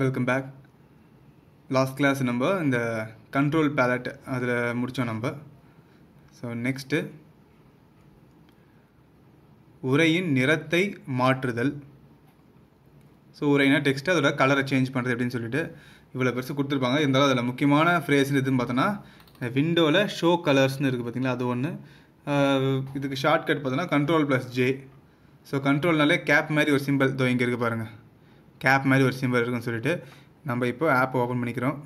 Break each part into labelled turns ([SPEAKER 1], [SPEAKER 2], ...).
[SPEAKER 1] welcome back last class நம்ம இந்த control ballot அதில் முடித்தோம் நம்ம ஸோ நெக்ஸ்ட்டு உரையின் நிறத்தை மாற்றுதல் ஸோ உரையினா டெக்ஸ்ட்டு அதோட கலரை சேஞ்ச் பண்ணுறது அப்படின்னு சொல்லிட்டு இவ்வளோ பெருசு கொடுத்துருப்பாங்க இருந்தாலும் அதில் முக்கியமான ஃப்ரேஸ்னு எதுன்னு பார்த்தோன்னா விண்டோவில் ஷோ கலர்ஸ்னு இருக்குது பார்த்தீங்களா அது ஒன்று இதுக்கு ஷார்ட்கட் பார்த்தோன்னா கண்ட்ரோல் ப்ளஸ் ஜே ஸோ கண்ட்ரோல்னாலே கேப் மாதிரி ஒரு சிம்பிள் தோ இங்கே இருக்குது பாருங்கள் கேப் மாதிரி ஒரு சிம்பிள் இருக்குன்னு சொல்லிட்டு நம்ம இப்போ ஆப் ஓப்பன் பண்ணிக்கிறோம்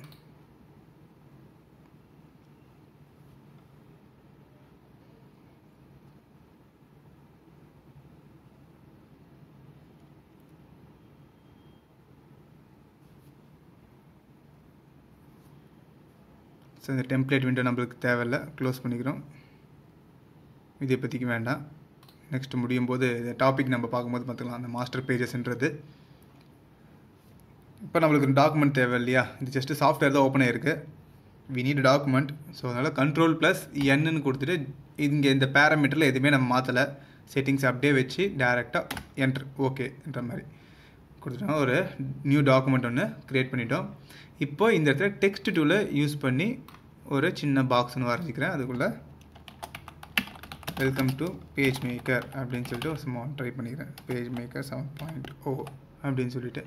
[SPEAKER 1] ஸோ இந்த டெம்ப்ளேட் விண்டோ நம்மளுக்கு தேவையில்லை க்ளோஸ் பண்ணிக்கிறோம் இதை பற்றிக்கு வேண்டாம் நெக்ஸ்ட் முடியும் போது டாபிக் நம்ம பார்க்கும்போது பார்த்துக்கலாம் அந்த மாஸ்டர் பேஜஸ்ன்றது இப்போ நம்மளுக்கு டாக்குமெண்ட் தேவை இல்லையா இது ஜஸ்ட்டு சாஃப்ட்வேர் தான் ஓப்பன் ஆயிருக்கு வி நீட் டாக்குமெண்ட் ஸோ அதனால் கண்ட்ரோல் ப்ளஸ் என்னன்னு கொடுத்துட்டு இங்கே இந்த பேரமீட்டரில் எதுவுமே நம்ம மாற்றலை செட்டிங்ஸ் அப்படியே வச்சு டேரெக்டாக என்ட்ரு ஓகேன்ற மாதிரி கொடுத்துட்டோம் ஒரு நியூ டாக்குமெண்ட் ஒன்று க்ரியேட் பண்ணிட்டோம் இப்போ இந்த இடத்துல டெக்ஸ்ட் டூவில் யூஸ் பண்ணி ஒரு சின்ன பாக்ஸ் ஒன்று வரைஞ்சிக்கிறேன் அதுக்குள்ளே வெல்கம் டு பேஜ் மேக்கர் அப்படின்னு சொல்லிட்டு ஒரு சும்மா ட்ரை பண்ணிக்கிறேன் page maker seven point o அப்படின்னு சொல்லிட்டு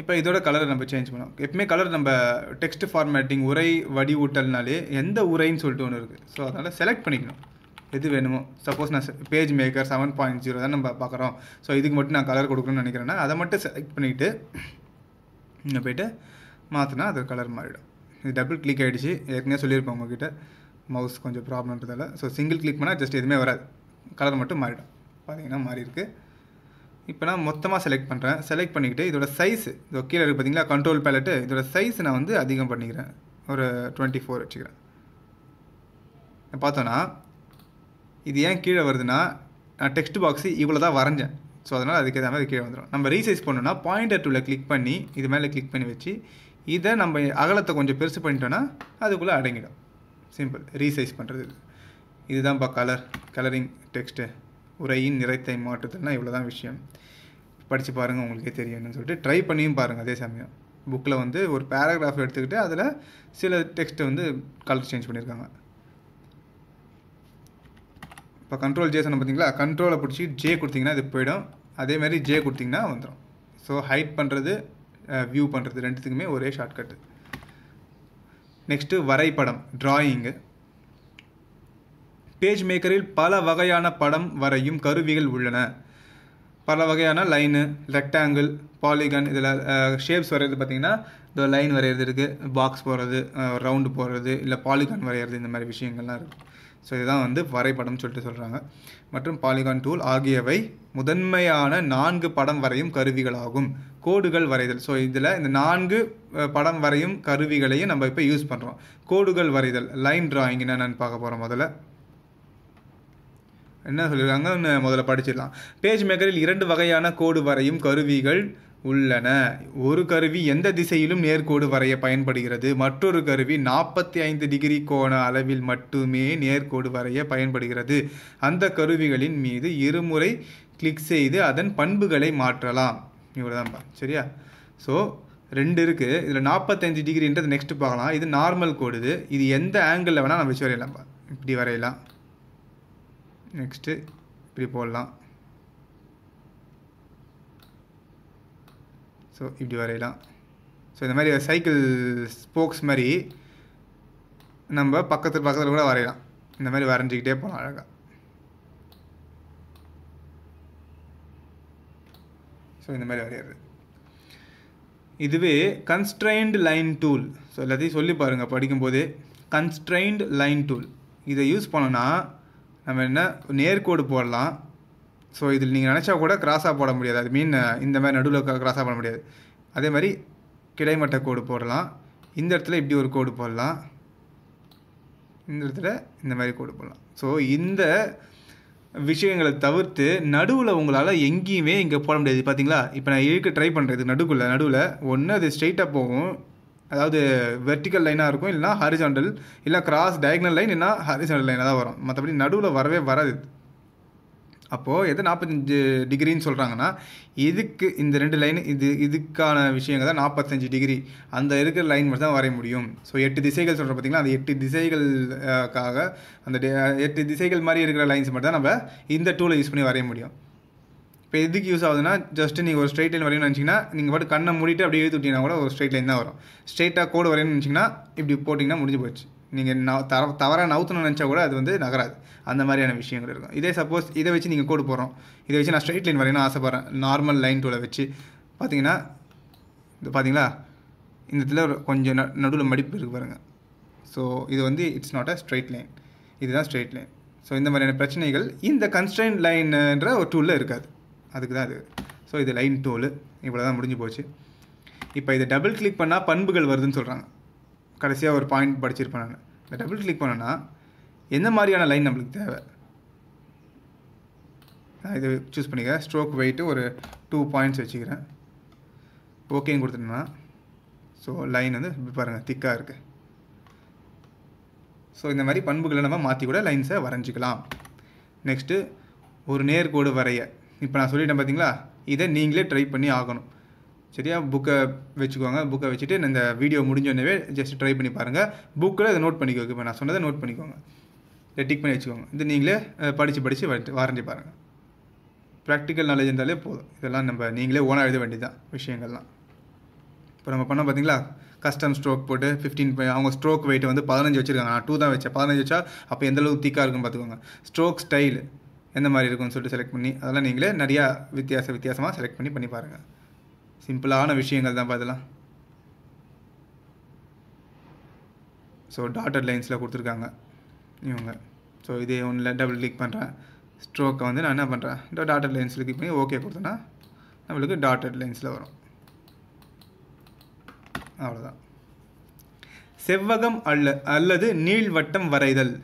[SPEAKER 1] இப்போ இதோட கலரை நம்ம சேஞ்ச் பண்ணுவோம் எப்பவுமே கலர் நம்ம டெக்ஸ்ட் ஃபார்மேட்டிங் உரை வடிவூட்டல்னாலே எந்த உரைன்னு சொல்லிட்டு ஒன்று இருக்குது ஸோ அதனால் செலக்ட் பண்ணிக்கணும் எது வேணுமோ சப்போஸ் நான் page maker seven point zero தான் நம்ம பார்க்குறோம் ஸோ இதுக்கு மட்டும் நான் கலர் கொடுக்கணும்னு நினைக்கிறேன்னா அதை மட்டும் செலக்ட் பண்ணிவிட்டு இங்கே போய்ட்டு மாற்றினா அது கலர் மாறிடும் இது டபுள் கிளிக் ஆகிடுச்சு ஏற்கனவே சொல்லியிருப்போம் உங்ககிட்ட மவுஸ் கொஞ்சம் ப்ராப்ளம்ன்றதால ஸோ சிங்கிள் கிளிக் பண்ணால் ஜஸ்ட் எதுவுமே வராது கலர் மட்டும் மாறிடும் பார்த்தீங்கன்னா மாறி இருக்குது இப்போ நான் மொத்தமாக செலக்ட் பண்ணுறேன் செலக்ட் பண்ணிக்கிட்டு இதோட சைஸ் இதோ கீழே இருக்குது பார்த்தீங்களா கண்ட்ரோல் பேலட்டு இதோட சைஸ் நான் வந்து அதிகம் பண்ணிக்கிறேன் ஒரு டுவெண்ட்டி ஃபோர் வச்சுக்கிறேன் பார்த்தோன்னா இது ஏன் கீழே வருதுன்னா நான் டெக்ஸ்ட் பாக்ஸு இவ்வளோ தான் வரைஞ்சேன் ஸோ அதனால் அதுக்கு ஏற்ற மாதிரி கீழே வந்துடும் நம்ம ரீசைஸ் பண்ணோன்னா பாயிண்டர் டூவில் கிளிக் பண்ணி இது மேலே கிளிக் பண்ணி வச்சு இதை நம்ம அகலத்தை கொஞ்சம் பெருசு பண்ணிட்டோன்னா அதுக்குள்ளே அடங்கிடும் சிம்பிள் ரீசைஸ் பண்ணுறது இதுதான்ப்பா கலர் கலரிங் டெக்ஸ்ட்டு உரையின் நிறைத்தை மாற்றுதல்னால் இவ்வளோ தான் விஷயம் படித்து பாருங்கள் உங்களுக்கே தெரியும்னு சொல்லிட்டு ட்ரை பண்ணியும் பாருங்கள் அதே சமயம் புக்கில் வந்து ஒரு பேராகிராஃப் எடுத்துக்கிட்டு அதில் சில டெக்ஸ்ட்டை வந்து கலர் சேஞ்ச் பண்ணியிருக்காங்க இப்போ கண்ட்ரோல் ஜே சொன்ன பார்த்தீங்களா கண்ட்ரோலை பிடிச்சி ஜே கொடுத்தீங்கன்னா இது போயிடும் அதேமாதிரி ஜே கொடுத்தீங்கன்னா வந்துடும் ஸோ ஹைட் பண்ணுறது வியூ பண்ணுறது ரெண்டுத்துக்குமே ஒரே ஷார்ட்கட்டு நெக்ஸ்ட்டு வரைபடம் ட்ராயிங்கு பேஜ் மேக்கரில் பல வகையான படம் வரையும் கருவிகள் உள்ளன பல வகையான லைனு ரெக்டாங்கிள் பாலிகன் இதில் ஷேப்ஸ் வரைகிறது பார்த்திங்கன்னா இந்த லைன் வரைகிறது இருக்குது பாக்ஸ் போடுறது ரவுண்டு போடுறது இல்லை பாலிகான் வரைகிறது இந்த மாதிரி விஷயங்கள்லாம் இருக்குது ஸோ இதுதான் வந்து வரைபடம்னு சொல்லிட்டு சொல்கிறாங்க மற்றும் பாலிகான் டூல் ஆகியவை முதன்மையான நான்கு படம் வரையும் கருவிகளாகும் கோடுகள் வரைதல் ஸோ இதில் இந்த நான்கு படம் வரையும் கருவிகளையும் நம்ம இப்போ யூஸ் பண்ணுறோம் கோடுகள் வரைதல் லைன் டிராயிங் என்னென்னு பார்க்க போகிறோம் முதல்ல என்ன சொல்லியிருக்காங்கன்னு முதல்ல படிச்சிடலாம் பேஜ் மேக்கரில் இரண்டு வகையான கோடு வரையும் கருவிகள் உள்ளன ஒரு கருவி எந்த திசையிலும் நேர்கோடு வரைய பயன்படுகிறது மற்றொரு கருவி நாற்பத்தி ஐந்து டிகிரி கோண அளவில் மட்டுமே நேர்கோடு வரைய பயன்படுகிறது அந்த கருவிகளின் மீது இருமுறை கிளிக் செய்து அதன் பண்புகளை மாற்றலாம் இவ்வளோதான்ப்பா சரியா ஸோ ரெண்டு இருக்குது இதில் நாற்பத்தஞ்சு டிகிரின்றது நெக்ஸ்ட்டு பார்க்கலாம் இது நார்மல் கோடுது இது எந்த ஆங்கிளில் வேணால் நம்ம வச்சு வரையலாம்ப்பா இப்படி வரையலாம் நெக்ஸ்ட்டு இப்படி போடலாம் ஸோ இப்படி வரையலாம் ஸோ இந்த மாதிரி சைக்கிள் ஸ்போக்ஸ் மாதிரி நம்ம பக்கத்தில் பக்கத்தில் கூட வரையலாம் இந்த மாதிரி வரைஞ்சிக்கிட்டே போகலாம் அழகாக ஸோ இந்த மாதிரி வரையிறது இதுவே கன்ஸ்ட்ரெயின்டு லைன் டூல் ஸோ எல்லாத்தையும் சொல்லி பாருங்கள் படிக்கும்போது கன்ஸ்ட்ரெயின்டு லைன் டூல் இதை யூஸ் பண்ணோன்னா நம்ம என்ன நேர்கோடு போடலாம் ஸோ இதில் நீங்கள் நினச்சா கூட கிராஸாக போட முடியாது அது மீன் இந்த மாதிரி நடுவில் கிராஸாக போட முடியாது அதே மாதிரி கிடைமட்ட கோடு போடலாம் இந்த இடத்துல இப்படி ஒரு கோடு போடலாம் இந்த இடத்துல இந்த மாதிரி கோடு போடலாம் ஸோ இந்த விஷயங்களை தவிர்த்து நடுவில் உங்களால் எங்கேயுமே இங்கே போட முடியாது பார்த்தீங்களா இப்போ நான் இழுக்க ட்ரை பண்ணுறது நடுக்குள்ளே நடுவில் ஒன்று அது ஸ்ட்ரெயிட்டாக போகும் அதாவது வெர்டிக்கல் லைனாக இருக்கும் இல்லைனா ஹரிசாண்டல் இல்லை கிராஸ் டயக்னல் லைன் இல்லைனா ஹரிசாண்டல் லைனாக தான் வரும் மற்றபடி நடுவில் வரவே வராது அப்போது எது நாற்பத்தஞ்சு டிகிரின்னு சொல்கிறாங்கன்னா இதுக்கு இந்த ரெண்டு லைன் இது இதுக்கான விஷயங்கள் தான் நாற்பத்தஞ்சு டிகிரி அந்த இருக்கிற லைன் மட்டும் தான் வரைய முடியும் ஸோ எட்டு திசைகள் சொல்கிற பார்த்தீங்கன்னா அந்த எட்டு திசைகளுக்காக அந்த எட்டு திசைகள் மாதிரி இருக்கிற லைன்ஸ் மட்டும் தான் நம்ம இந்த டூலை யூஸ் பண்ணி வரைய முடியும் இப்போ எதுக்கு யூஸ் ஆகுதுன்னா ஜஸ்ட் நீங்கள் ஒரு ஸ்ட்ரெயிட் லைன் வரையணும்னு நினச்சிங்கன்னா நீங்கள் பாட்டு கண்ணை மூடிட்டு அப்படியே எழுதி விட்டீங்கன்னா கூட ஒரு ஸ்ட்ரைட் லைன் தான் வரும் ஸ்ட்ரெயிட்டாக கோடு வரையணும்னு நினச்சிங்கன்னா இப்படி போட்டிங்கன்னா முடிஞ்சு போச்சு நீங்கள் நான் தர தவறாக நவுத்தணும்னு நினச்சா கூட அது வந்து நகராது அந்த மாதிரியான விஷயங்கள் இருக்கும் இதே சப்போஸ் இதை வச்சு நீங்கள் கோடு போகிறோம் இதை வச்சு நான் ஸ்ட்ரெயிட் லைன் வரையணும் ஆசைப்பட்றேன் நார்மல் லைன் டூவில் வச்சு பார்த்தீங்கன்னா இது பார்த்தீங்களா இந்த இடத்துல கொஞ்சம் ந நடுவில் மடிப்பு இருக்குது பாருங்கள் ஸோ இது வந்து it's not a straight line இதுதான் ஸ்ட்ரெயிட் லைன் ஸோ இந்த மாதிரியான பிரச்சனைகள் இந்த கன்ஸ்டன்ட் லைன்ன்ற ஒரு டூலில் இருக்காது அதுக்கு தான் அது ஸோ இது லைன் டோல் இவ்வளோ தான் முடிஞ்சு போச்சு இப்போ இதை டபுள் கிளிக் பண்ணால் பண்புகள் வருதுன்னு சொல்கிறாங்க கடைசியாக ஒரு பாயிண்ட் படிச்சிருப்பேன் நான் இந்த டபுள் கிளிக் பண்ணனா எந்த மாதிரியான லைன் நம்மளுக்கு தேவை நான் இது சூஸ் பண்ணிக்கிறேன் ஸ்ட்ரோக் வெயிட்டு ஒரு டூ பாயிண்ட்ஸ் வச்சுக்கிறேன் ஓகேன்னு கொடுத்துட்டோம்னா ஸோ லைன் வந்து பாருங்கள் திக்காக இருக்குது ஸோ இந்த மாதிரி பண்புகளை நம்ம மாற்றி கூட லைன்ஸை வரைஞ்சிக்கலாம் நெக்ஸ்ட்டு ஒரு நேர்கோடு வரைய இப்போ நான் சொல்லிட்டேன் பார்த்தீங்களா இதை நீங்களே ட்ரை பண்ணி ஆகணும் சரியா புக்கை வச்சுக்கோங்க புக்கை வச்சுட்டு இந்த வீடியோ முடிஞ்சோடனே ஜஸ்ட் ட்ரை பண்ணி பாருங்கள் புக்கில் இதை நோட் பண்ணிக்கோங்க இப்போ நான் சொன்னதை நோட் பண்ணிக்கோங்க இதை டிக் பண்ணி வச்சுக்கோங்க இது நீங்களே படித்து படித்து வாரண்டி பாருங்கள் ப்ராக்டிக்கல் நாலேஜ் இருந்தாலே போதும் இதெல்லாம் நம்ம நீங்களே ஓனாக எழுத வேண்டியதான் விஷயங்கள்லாம் இப்போ நம்ம பண்ணோம் பார்த்தீங்களா கஸ்டம் ஸ்ட்ரோக் போட்டு ஃபிஃப்டீன் அவங்க ஸ்ட்ரோக் வெயிட் வந்து பதினஞ்சு வச்சுருக்காங்க நான் டூ தான் வச்சேன் பதினஞ்சு வச்சா அப்போ எந்தளவுக்கு திக்காக இருக்குன்னு பார்த்துக்கோங்க ஸ்ட்ரோக் ஸ்டைல் எந்த மாதிரி இருக்கும்னு சொல்லிட்டு செலக்ட் பண்ணி அதெல்லாம் நீங்களே நிறையா வித்தியாச வித்தியாசமாக செலக்ட் பண்ணி பண்ணி பாருங்கள் சிம்பிளான விஷயங்கள் தான் பார்த்துலாம் ஸோ டாட்டட் லைன்ஸில் கொடுத்துருக்காங்க இவங்க ஸோ இதே ஒன்றில் டபுள் கிளிக் பண்ணுறேன் ஸ்ட்ரோக்கை வந்து நான் என்ன பண்ணுறேன் இந்த டாட்டட் லைன்ஸில் கிளிக் பண்ணி ஓகே கொடுத்தேன்னா நம்மளுக்கு டாட்டட் லைன்ஸில் வரும் அவ்வளோதான் செவ்வகம் அல்ல அல்லது நீள்வட்டம் வரைதல்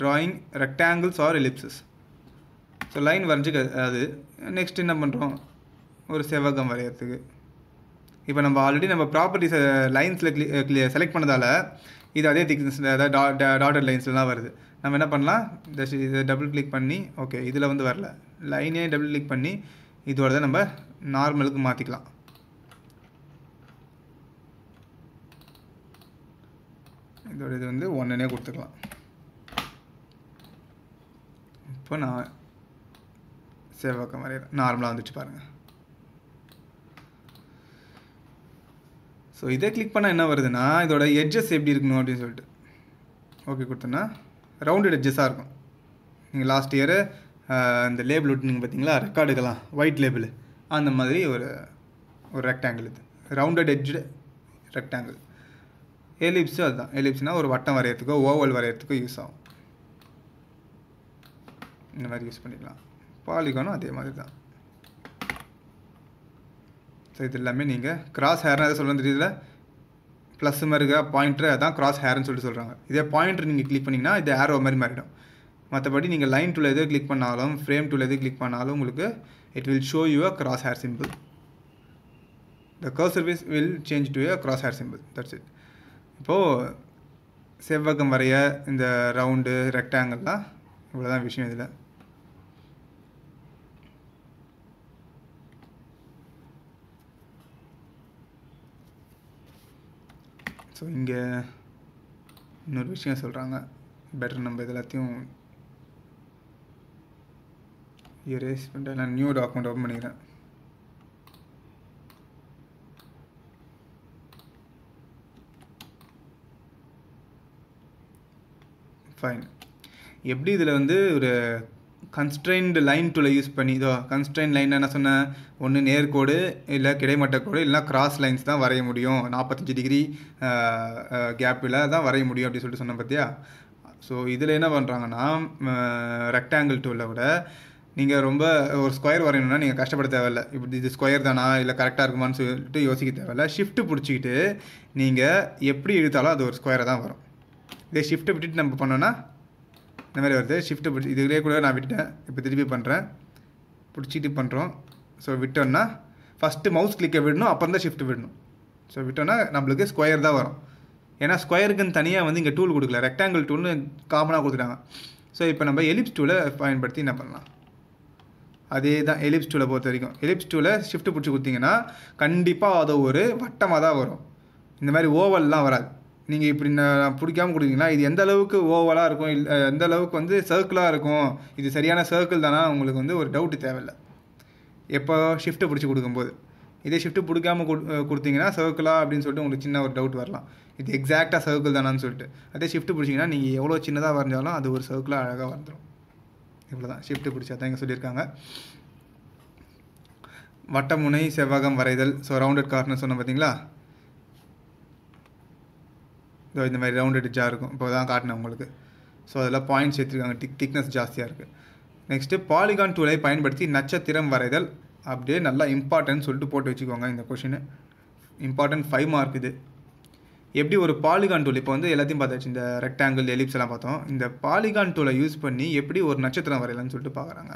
[SPEAKER 1] drawing rectangles or ellipses so line வரைஞ்சி அது நெக்ஸ்ட் என்ன பண்ணுறோம் ஒரு செவ்வகம் வரையிறதுக்கு இப்போ நம்ம ஆல்ரெடி நம்ம ப்ராப்பர்ட்டி லைன்ஸில் கிளி செலக்ட் பண்ணதால் இது அதே திக்னஸ் அதாவது டா டாட்டட் லைன்ஸில் தான் வருது நம்ம என்ன பண்ணலாம் ஜஸ்ட் இதை டபுள் கிளிக் பண்ணி ஓகே இதில் வந்து வரல லைனே டபுள் கிளிக் பண்ணி இதோட தான் நம்ம நார்மலுக்கு மாற்றிக்கலாம் இதோட இது வந்து ஒன்றுனே கொடுத்துக்கலாம் இப்போ நான் செவ்வாக்கம் வரைகிறேன் நார்மலாக வந்துச்சு பாருங்கள் ஸோ இதை கிளிக் பண்ணால் என்ன வருதுன்னா இதோட எட்ஜஸ் எப்படி இருக்கணும் அப்படின்னு சொல்லிட்டு ஓகே கொடுத்தோன்னா ரவுண்டட் எட்ஜஸாக இருக்கும் நீங்கள் லாஸ்ட் இயரு இந்த லேபிள் விட்டுனுங்க பார்த்தீங்களா ரெக்கார்டுக்கெல்லாம் ஒயிட் லேபிள் அந்த மாதிரி ஒரு ஒரு ரெக்டாங்கிள் இது ரவுண்டட் எட்ஜு ரெக்டாங்கிள் எலிப்ஸும் அதுதான் எலிப்ஸ்னால் ஒரு வட்டம் வரைகிறதுக்கோ ஓவல் வரைகிறதுக்கோ யூஸ் ஆகும் இந்த மாதிரி யூஸ் பண்ணிக்கலாம் பாலிகானும் அதே மாதிரி தான் ஸோ இது எல்லாமே நீங்கள் கிராஸ் ஹேர்னு எதாவது சொல்கிறது தெரியல ப்ளஸ் மாதிரி இருக்க பாயிண்ட்ரு அதான் கிராஸ் ஹேர்னு சொல்லிட்டு சொல்கிறாங்க இதே பாயிண்ட்ரு நீங்கள் கிளிக் பண்ணிங்கன்னா இது ஹேரோ மாதிரி மாறிடும் மற்றபடி நீங்கள் லைன் டூவில் எது கிளிக் பண்ணாலும் ஃப்ரேம் டூவில் எது கிளிக் பண்ணாலும் உங்களுக்கு it will show you a cross hair symbol the cursor will change to a cross hair symbol that's it இப்போது செவ்வகம் வரைய இந்த ரவுண்டு ரெக்டாங்கிள்லாம் இவ்வளோ தான் விஷயம் இதில் ஸோ இங்கே இன்னொரு விஷயம் சொல்கிறாங்க பெட்டர் நம்ம இது எல்லாத்தையும் எரேஸ் பண்ணிட்டு நான் நியூ டாக்குமெண்ட் ஓப்பன் பண்ணிக்கிறேன் ஃபைன் எப்படி இதில் வந்து ஒரு கன்ஸ்ட்ரெயின்டு லைன் டூலை யூஸ் பண்ணி இதோ கன்ஸ்ட்ரெயின் லைன் என்ன சொன்னேன் ஒன்று நேர்கோடு இல்லை கிடைமட்ட கோடு இல்லைன்னா கிராஸ் லைன்ஸ் தான் வரைய முடியும் நாற்பத்தஞ்சு டிகிரி கேப்பில் தான் வரைய முடியும் அப்படின்னு சொல்லிட்டு சொன்னேன் பார்த்தியா ஸோ இதில் என்ன பண்ணுறாங்கன்னா ரெக்டாங்கிள் டூவில் விட நீங்கள் ரொம்ப ஒரு ஸ்கொயர் வரையணும்னா நீங்கள் கஷ்டப்பட தேவையில்ல இப்படி இது ஸ்கொயர் தானா இல்லை கரெக்டாக இருக்குமான்னு சொல்லிட்டு யோசிக்க தேவையில்ல ஷிஃப்ட்டு பிடிச்சிக்கிட்டு நீங்கள் எப்படி இழுத்தாலும் அது ஒரு ஸ்கொயரை தான் வரும் இதே ஷிஃப்ட்டை விட்டுட்டு நம்ம பண்ணோன்னா இந்த மாதிரி வருது ஷிஃப்ட்டு பிடிச்சி இதுலேயே கூட நான் விட்டேன் இப்போ திருப்பி பண்ணுறேன் பிடிச்சிட்டு பண்ணுறோம் ஸோ விட்டோன்னா ஃபஸ்ட்டு மவுஸ் கிளிக்கை விடணும் அப்புறம் தான் ஷிஃப்ட் விடணும் ஸோ விட்டோன்னா நம்மளுக்கு ஸ்கொயர் தான் வரும் ஏன்னா ஸ்கொயருக்குன்னு தனியாக வந்து இங்கே டூல் கொடுக்கல ரெக்டாங்கிள் டூல்னு காமனாக கொடுத்துட்டாங்க ஸோ இப்போ நம்ம எலிப்ஸ் டூலை பயன்படுத்தி என்ன பண்ணலாம் அதே தான் எலிப்ஸ் டூலை பொறுத்த வரைக்கும் எலிப்ஸ் டூவில் ஷிஃப்ட் பிடிச்சி கொடுத்தீங்கன்னா கண்டிப்பாக அதை ஒரு வட்டமாக தான் வரும் இந்த மாதிரி ஓவல்லாம் வராது நீங்கள் இப்படி நான் பிடிக்காம கொடுக்குறீங்களா இது எந்த அளவுக்கு ஓவலாக இருக்கும் இல்லை எந்த அளவுக்கு வந்து சர்க்கிளாக இருக்கும் இது சரியான சர்க்கிள் தானா உங்களுக்கு வந்து ஒரு டவுட்டு தேவையில்லை எப்போ ஷிஃப்ட்டை பிடிச்சி கொடுக்கும்போது இதே ஷிஃப்ட்டு பிடிக்காம கொடுத்தீங்கன்னா சர்க்கிளா அப்படின்னு சொல்லிட்டு உங்களுக்கு சின்ன ஒரு டவுட் வரலாம் இது எக்ஸாக்டாக சர்க்கிள் தானான்னு சொல்லிட்டு அதே ஷிஃப்ட்டு பிடிச்சிங்கன்னா நீங்கள் எவ்வளோ சின்னதாக வரைஞ்சாலும் அது ஒரு சர்க்கிளாக அழகாக வந்துடும் இவ்வளோ தான் ஷிஃப்ட்டு பிடிச்சா தான் இங்கே சொல்லியிருக்காங்க வட்டமுனை செவ்வகம் வரைதல் ஸோ ரவுண்டட் கார்னர் சொன்ன பார்த்தீங்களா ஸோ இந்த மாதிரி ரவுண்ட் டிஜாக இருக்கும் இப்போ தான் காட்டினேன் உங்களுக்கு ஸோ அதெல்லாம் பாயிண்ட்ஸ் சேர்த்துருக்காங்க திக் திக்னஸ் ஜாஸ்தியாக இருக்குது நெக்ஸ்ட்டு பாலிகான் டூலை பயன்படுத்தி நட்சத்திரம் வரைதல் அப்படியே நல்லா இம்பார்ட்டன்ட் சொல்லிட்டு போட்டு வச்சுக்கோங்க இந்த கொஷினு இம்பார்ட்டன்ட் ஃபைவ் மார்க் இது எப்படி ஒரு பாலிகான் டூல் இப்போ வந்து எல்லாத்தையும் பார்த்தாச்சு இந்த ரெக்டாங்கிள் எலிப்ஸ் எல்லாம் பார்த்தோம் இந்த பாலிகான் டூலை யூஸ் பண்ணி எப்படி ஒரு நட்சத்திரம் வரையலாம்னு சொல்லிட்டு பார்க்குறாங்க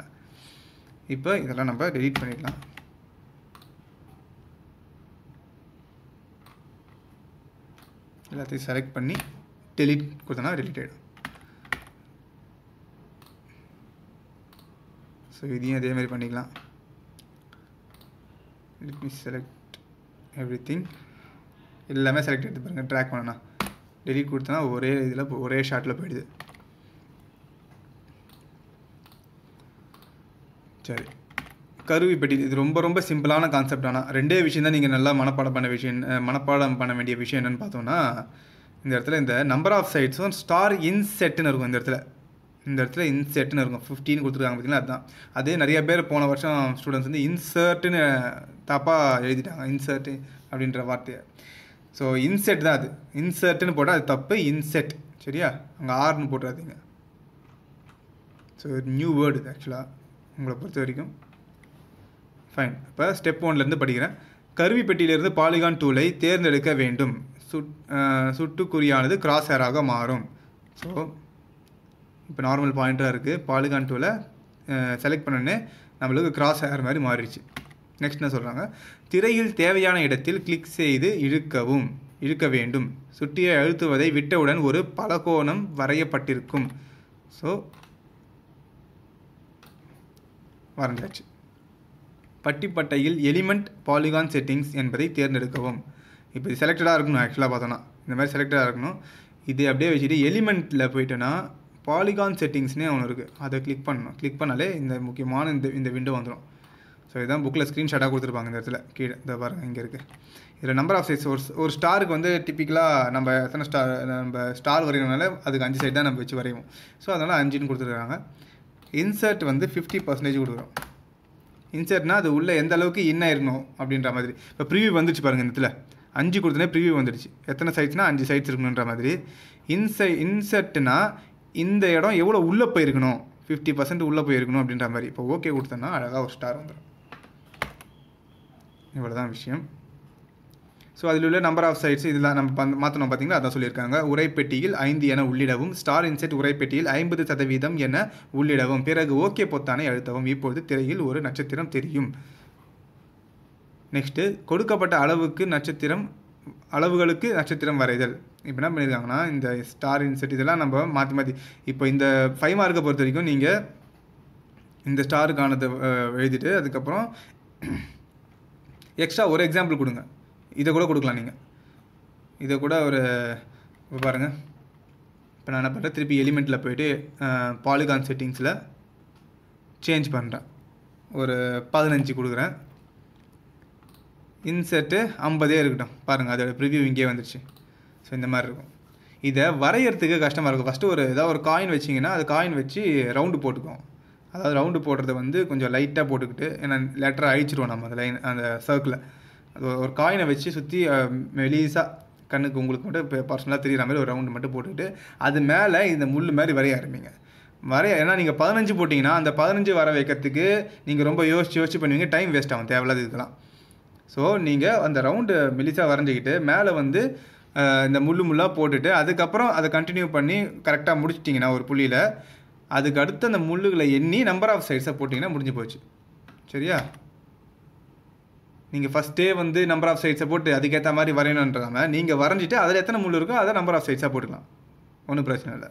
[SPEAKER 1] இப்போ இதெல்லாம் நம்ம டெலிட் பண்ணிடலாம் எல்லாத்தையும் செலக்ட் பண்ணி டெலிட் கொடுத்தோன்னா டெலிட் ஆகிடும் ஸோ இதையும் அதே மாதிரி பண்ணிக்கலாம் let me select everything எல்லாமே செலக்ட் எடுத்து பாருங்கள் ட்ராக் பண்ணனா டெலிட் கொடுத்தனா ஒரே இதில் ஒரே ஷாட்டில் போயிடுது சரி கருவி பெட்டி இது ரொம்ப ரொம்ப சிம்பிளான கான்செப்ட் ஆனால் ரெண்டே விஷயம் தான் நீங்கள் நல்லா மனப்பாடம் பண்ண விஷயம் மனப்பாடம் பண்ண வேண்டிய விஷயம் என்னென்னு பார்த்தோம்னா இந்த இடத்துல இந்த நம்பர் ஆஃப் சைட்ஸும் ஸ்டார் இன்செட்டுன்னு இருக்கும் இந்த இடத்துல இந்த இடத்துல இன்செட்டுன்னு இருக்கும் ஃபிஃப்டின் கொடுத்துருக்காங்க பார்த்தீங்கன்னா அதுதான் அதே நிறைய பேர் போன வருஷம் ஸ்டூடெண்ட்ஸ் வந்து இன்சர்ட்டுன்னு தப்பாக எழுதிட்டாங்க இன்சர்ட்டு அப்படின்ற வார்த்தையை ஸோ இன்செட் தான் அது இன்சர்ட்டுன்னு போட்டால் அது தப்பு இன்செட் சரியா அங்கே ஆர்னு போட்டுறாதீங்க ஸோ நியூ வேர்டு இது ஆக்சுவலாக உங்களை பொறுத்த வரைக்கும் ஃபைன் இப்போ ஸ்டெப் ஒன்லேருந்து படிக்கிறேன் கருவி பெட்டியிலிருந்து பாலிகான் டூலை தேர்ந்தெடுக்க வேண்டும் சுட் சுட்டுக்குறியானது கிராஸ் ஹேராக மாறும் ஸோ இப்போ நார்மல் பாயிண்ட்டாக இருக்குது பாலிகான் டூவில் செலக்ட் பண்ணோன்னே நம்மளுக்கு கிராஸ் ஹேர் மாதிரி மாறிடுச்சு நெக்ஸ்ட் என்ன சொல்கிறாங்க திரையில் தேவையான இடத்தில் கிளிக் செய்து இழுக்கவும் இழுக்க வேண்டும் சுட்டியை அழுத்துவதை விட்டவுடன் ஒரு பலகோணம் வரையப்பட்டிருக்கும் ஸோ வரைஞ்சாச்சு பட்டிப்பட்டையில் எலிமெண்ட் பாலிகான் செட்டிங்ஸ் என்பதை தேர்ந்தெடுக்கவும் இப்போ இது செலக்டடாக இருக்கணும் ஆக்சுவலாக பார்த்தோன்னா இந்த மாதிரி செலக்டடாக இருக்கணும் இது அப்படியே வச்சுட்டு எலிமெண்ட்டில் போயிட்டோன்னா பாலிகான் செட்டிங்ஸ்னே ஒன்று இருக்குது அதை கிளிக் பண்ணணும் கிளிக் பண்ணாலே இந்த முக்கியமான இந்த இந்த விண்டோ வந்துடும் ஸோ இதுதான் புக்கில் ஸ்க்ரீன்ஷாட்டாக கொடுத்துருப்பாங்க இந்த இடத்துல கீழே இந்த பாருங்கள் இங்கே இருக்குது இதில் நம்பர் ஆஃப் சைஸ் ஒரு ஒரு ஸ்டாருக்கு வந்து டிப்பிக்கலாக நம்ம எத்தனை ஸ்டார் நம்ம ஸ்டார் வரைகிறனால அதுக்கு அஞ்சு சைடு தான் நம்ம வச்சு வரைவோம் ஸோ அதனால் அஞ்சுன்னு கொடுத்துருக்காங்க இன்சர்ட் வந்து ஃபிஃப்டி பர்சன்டேஜ் கொடுக்குறோம் இன்சர்ட்னா அது உள்ளே எந்த அளவுக்கு இன் ஆயிருக்கணும் அப்படின்ற மாதிரி இப்போ ப்ரிவியூ வந்துடுச்சு பாருங்கள் இந்த இடத்துல அஞ்சு கொடுத்தனே ப்ரிவியூ வந்துடுச்சு எத்தனை சைட்ஸ்னால் அஞ்சு சைட்ஸ் இருக்கணுன்ற மாதிரி இன்சை இன்சர்ட்னா இந்த இடம் எவ்வளோ உள்ளே போயிருக்கணும் ஃபிஃப்டி பர்சன்ட் உள்ளே போயிருக்கணும் அப்படின்ற மாதிரி இப்போ ஓகே கொடுத்தோன்னா அழகாக ஒரு ஸ்டார் வந்துடும் இவ்வளோ தான் விஷயம் ஸோ அதில் உள்ள நம்பர் ஆஃப் சைட்ஸ் இதெல்லாம் நம்ம மாற்றணும் பார்த்தீங்கன்னா அதான் சொல்லியிருக்காங்க உரைப்பெட்டியில் ஐந்து என உள்ளிடவும் ஸ்டார் இன்செட் உரைப்பெட்டியில் ஐம்பது சதவீதம் என உள்ளிடவும் பிறகு ஓகே பொத்தானை அழுத்தவும் இப்பொழுது திரையில் ஒரு நட்சத்திரம் தெரியும் நெக்ஸ்ட்டு கொடுக்கப்பட்ட அளவுக்கு நட்சத்திரம் அளவுகளுக்கு நட்சத்திரம் வரைதல் இப்போ என்ன பண்ணியிருக்காங்கன்னா இந்த ஸ்டார் இன்செட் இதெல்லாம் நம்ம மாற்றி மாற்றி இப்போ இந்த ஃபைவ் மார்க்கை பொறுத்த வரைக்கும் நீங்கள் இந்த ஸ்டாருக்கானதை எழுதிட்டு அதுக்கப்புறம் எக்ஸ்ட்ரா ஒரு எக்ஸாம்பிள் கொடுங்க இதை கூட கொடுக்கலாம் நீங்கள் இதை கூட ஒரு இப்போ பாருங்கள் இப்போ நான் என்ன பண்ணுறேன் திருப்பி எலிமெண்ட்டில் போயிட்டு பாலிகான் செட்டிங்ஸில் சேஞ்ச் பண்ணுறேன் ஒரு பதினஞ்சு கொடுக்குறேன் இன்சர்ட்டு ஐம்பதே இருக்கட்டும் பாருங்கள் அதோடய ப்ரிவியூ இங்கேயே வந்துடுச்சு ஸோ இந்த மாதிரி இருக்கும் இதை வரைகிறதுக்கு கஷ்டமாக இருக்கும் ஃபஸ்ட்டு ஒரு ஏதாவது ஒரு காயின் வச்சிங்கன்னா அது காயின் வச்சு ரவுண்டு போட்டுக்கும் அதாவது ரவுண்டு போடுறத வந்து கொஞ்சம் லைட்டாக போட்டுக்கிட்டு ஏன்னா லெட்டராக அழிச்சிருவோம் நம்ம அந்த லைன் அந்த சர்க்கிளை ஒரு காயினை வச்சு சுற்றி மெலீஸாக கண்ணுக்கு உங்களுக்கு மட்டும் இப்போ பர்சனலாக தெரியற மாதிரி ஒரு ரவுண்டு மட்டும் போட்டுக்கிட்டு அது மேலே இந்த முள் மாதிரி வரைய ஆரம்பிங்க வரைய ஏன்னா நீங்கள் பதினஞ்சு போட்டிங்கன்னா அந்த பதினஞ்சு வர வைக்கிறதுக்கு நீங்கள் ரொம்ப யோசிச்சு யோசிச்சு பண்ணுவீங்க டைம் வேஸ்ட் ஆகும் தேவையில்லாத இதெல்லாம் ஸோ நீங்கள் அந்த ரவுண்டு மெலிசாக வரைஞ்சிக்கிட்டு மேலே வந்து இந்த முள் முள்ளாக போட்டுட்டு அதுக்கப்புறம் அதை கண்டினியூ பண்ணி கரெக்டாக முடிச்சிட்டிங்கன்னா ஒரு புள்ளியில் அதுக்கு அடுத்து அந்த முள்ளுகளை எண்ணி நம்பர் ஆஃப் சைட்ஸை போட்டிங்கன்னா முடிஞ்சு போச்சு சரியா நீங்கள் ஃபஸ்ட்டே வந்து நம்பர் ஆஃப் சைட்ஸை போட்டு அதுக்கேற்ற மாதிரி வரையணுன்றாமல் நீங்கள் வரைஞ்சிட்டு அதில் எத்தனை முள் இருக்கோ அதை நம்பர் ஆஃப் சைட்ஸாக போட்டுக்கலாம் ஒன்றும் பிரச்சனை இல்லை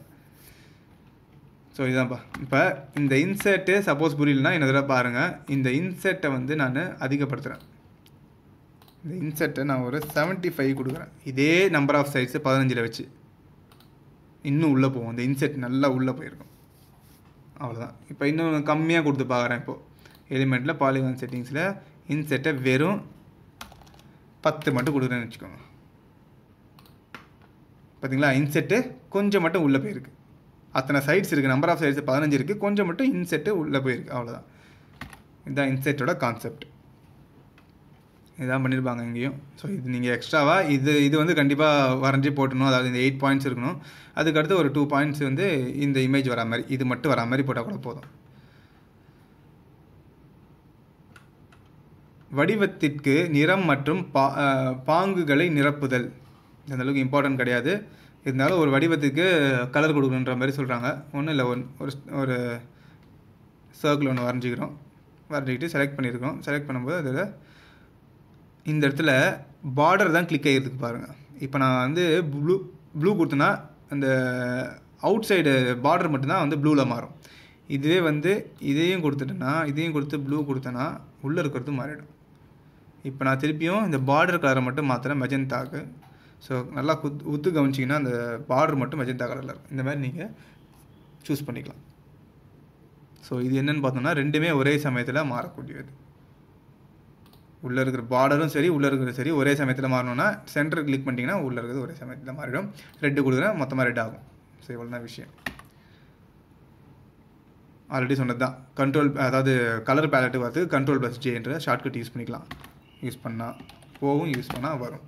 [SPEAKER 1] ஸோ இதுதான்ப்பா இப்போ இந்த இன்செர்ட்டே சப்போஸ் புரியலனா என்ன தடவை பாருங்கள் இந்த இன்செர்ட்டை வந்து நான் அதிகப்படுத்துகிறேன் இந்த இன்செர்ட்டை நான் ஒரு செவன்ட்டி ஃபைவ் கொடுக்குறேன் இதே நம்பர் ஆஃப் சைட்ஸு பதினஞ்சில் வச்சு இன்னும் உள்ளே போவோம் இந்த இன்செர்ட் நல்லா உள்ளே போயிருக்கும் அவ்வளோதான் இப்போ இன்னும் கம்மியாக கொடுத்து பார்க்குறேன் இப்போது எலிமெண்ட்டில் பாலிகான் செட்டிங்ஸில் இன்செட்டை வெறும் பத்து மட்டும் கொடுக்குறேன்னு வச்சுக்கோங்க பார்த்தீங்களா இன்செட்டு கொஞ்சம் மட்டும் உள்ளே போயிருக்கு அத்தனை சைட்ஸ் இருக்குது நம்பர் ஆஃப் சைட்ஸ் பதினஞ்சு இருக்குது கொஞ்சம் மட்டும் இன்செட்டு உள்ளே போயிருக்கு அவ்வளோதான் இதுதான் இன்செட்டோட கான்செப்ட் இதான் பண்ணியிருப்பாங்க இங்கேயும் ஸோ இது நீங்கள் எக்ஸ்ட்ராவாக இது இது வந்து கண்டிப்பாக வரைஞ்சி போட்டணும் அதாவது இந்த எயிட் பாயிண்ட்ஸ் இருக்கணும் அதுக்கடுத்து ஒரு டூ பாயிண்ட்ஸ் வந்து இந்த இமேஜ் வரா மாதிரி இது மட்டும் வரா மாதிரி போட்டால் கூட போதும் வடிவத்திற்கு நிறம் மற்றும் பா பாங்குகளை நிரப்புதல் அந்தளவுக்கு இம்பார்ட்டன்ட் கிடையாது இருந்தாலும் ஒரு வடிவத்துக்கு கலர் கொடுக்கணுன்ற மாதிரி சொல்கிறாங்க ஒன்றும் இல்லை ஒன் ஒரு ஒரு சர்க்கிள் ஒன்று வரைஞ்சிக்கிறோம் வரைஞ்சிக்கிட்டு செலக்ட் பண்ணியிருக்கோம் செலக்ட் பண்ணும்போது அதில் இந்த இடத்துல பார்டர் தான் கிளிக் ஆகிறதுக்கு பாருங்கள் இப்போ நான் வந்து ப்ளூ ப்ளூ கொடுத்தேன்னா அந்த அவுட் சைடு பார்டர் மட்டும்தான் வந்து ப்ளூவில் மாறும் இதுவே வந்து இதையும் கொடுத்துட்டேன்னா இதையும் கொடுத்து ப்ளூ கொடுத்தேன்னா உள்ளே இருக்கிறது மாறிடும் இப்போ நான் திருப்பியும் இந்த பார்டர் கலரை மட்டும் மாற்றுறேன் மெஜந்தாக்கு ஸோ நல்லா குத் உத்து கவனிச்சிங்கன்னா அந்த பார்டர் மட்டும் மெஜந்தா கலரில் இருக்கும் இந்த மாதிரி நீங்கள் சூஸ் பண்ணிக்கலாம் ஸோ இது என்னென்னு பார்த்தோம்னா ரெண்டுமே ஒரே சமயத்தில் மாறக்கூடியது உள்ளே இருக்கிற பார்டரும் சரி உள்ளே இருக்கிறது சரி ஒரே சமயத்தில் மாறணும்னா சென்டர் கிளிக் பண்ணிட்டீங்கன்னா உள்ளே இருக்கிறது ஒரே சமயத்தில் மாறிடும் ரெட்டு கொடுக்குறேன் மொத்தமாக ரெட் ஆகும் ஸோ இவ்வளோ தான் விஷயம் ஆல்ரெடி சொன்னது தான் கண்ட்ரோல் அதாவது கலர் பேலட்டு பார்த்து கண்ட்ரோல் ப்ளஸ் ஜேன்ற ஷார்ட்கட் யூஸ் பண்ணிக்கலாம் யூஸ் பண்ணால் ஓவும் யூஸ் பண்ணால் வரும்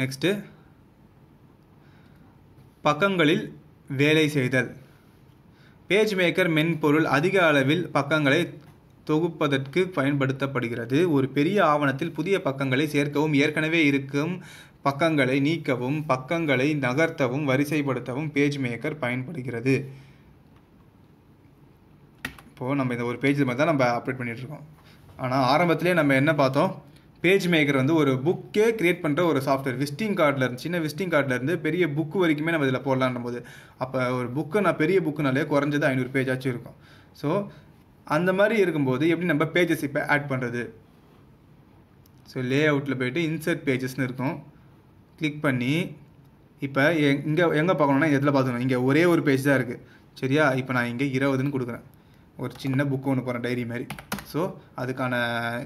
[SPEAKER 1] நெக்ஸ்ட்டு பக்கங்களில் வேலை செய்தல் பேஜ் மேக்கர் மென்பொருள் அதிக அளவில் பக்கங்களை தொகுப்பதற்கு பயன்படுத்தப்படுகிறது ஒரு பெரிய ஆவணத்தில் புதிய பக்கங்களை சேர்க்கவும் ஏற்கனவே இருக்கும் பக்கங்களை நீக்கவும் பக்கங்களை நகர்த்தவும் வரிசைப்படுத்தவும் பேஜ் மேக்கர் பயன்படுகிறது இப்போது நம்ம இந்த ஒரு பேஜ் மாதிரி தான் நம்ம அப்டேட் பண்ணிகிட்ருக்கோம் ஆனால் ஆரம்பத்துலேயே நம்ம என்ன பார்த்தோம் பேஜ் மேக்கர் வந்து ஒரு புக்கே க்ரியேட் பண்ணுற ஒரு சாஃப்ட்வேர் விசிட்டிங் கார்டில் இருந்து சின்ன விசிட்டிங் கார்ட்லேருந்து பெரிய புக்கு வரைக்குமே நம்ம இதில் போடலான்னும் போது அப்போ ஒரு புக்கு நான் பெரிய புக்குனாலே குறைஞ்சது ஐநூறு பேஜாச்சும் இருக்கும் ஸோ அந்த மாதிரி இருக்கும்போது எப்படி நம்ம பேஜஸ் இப்போ ஆட் பண்ணுறது ஸோ லே அவுட்டில் போய்ட்டு இன்சர்ட் பேஜஸ்னு இருக்கும் கிளிக் பண்ணி இப்போ எங்கே எங்கே பார்க்கணுன்னா எதில் பார்த்துக்கணும் இங்கே ஒரே ஒரு பேஜ் தான் இருக்குது சரியா இப்போ நான் இங்கே இருபதுன்னு கொடுக்குறேன் ஒரு சின்ன புக்கு ஒன்று போகிறேன் டைரி மாதிரி ஸோ அதுக்கான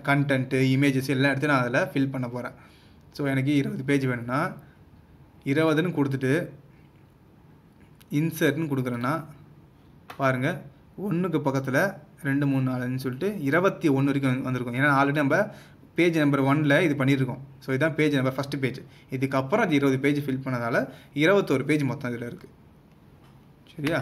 [SPEAKER 1] கண்டென்ட்டு இமேஜஸ் எல்லாம் எடுத்து நான் அதில் ஃபில் பண்ண போகிறேன் ஸோ எனக்கு இருபது பேஜ் வேணும்னா இருபதுன்னு கொடுத்துட்டு இன்சர்ட்னு கொடுக்குறேன்னா பாருங்கள் ஒன்றுக்கு பக்கத்தில் ரெண்டு மூணு நாலுன்னு சொல்லிட்டு இருபத்தி ஒன்று வரைக்கும் வந்திருக்கும் ஏன்னா ஆல்ரெடி நம்ம பேஜ் நம்பர் ஒனில் இது பண்ணியிருக்கோம் ஸோ இதுதான் பேஜ் நம்பர் ஃபஸ்ட்டு பேஜ் இதுக்கப்புறம் அது இருபது பேஜ் ஃபில் பண்ணதால் இருபத்தோரு பேஜ் மொத்தம் இதில் இருக்குது சரியா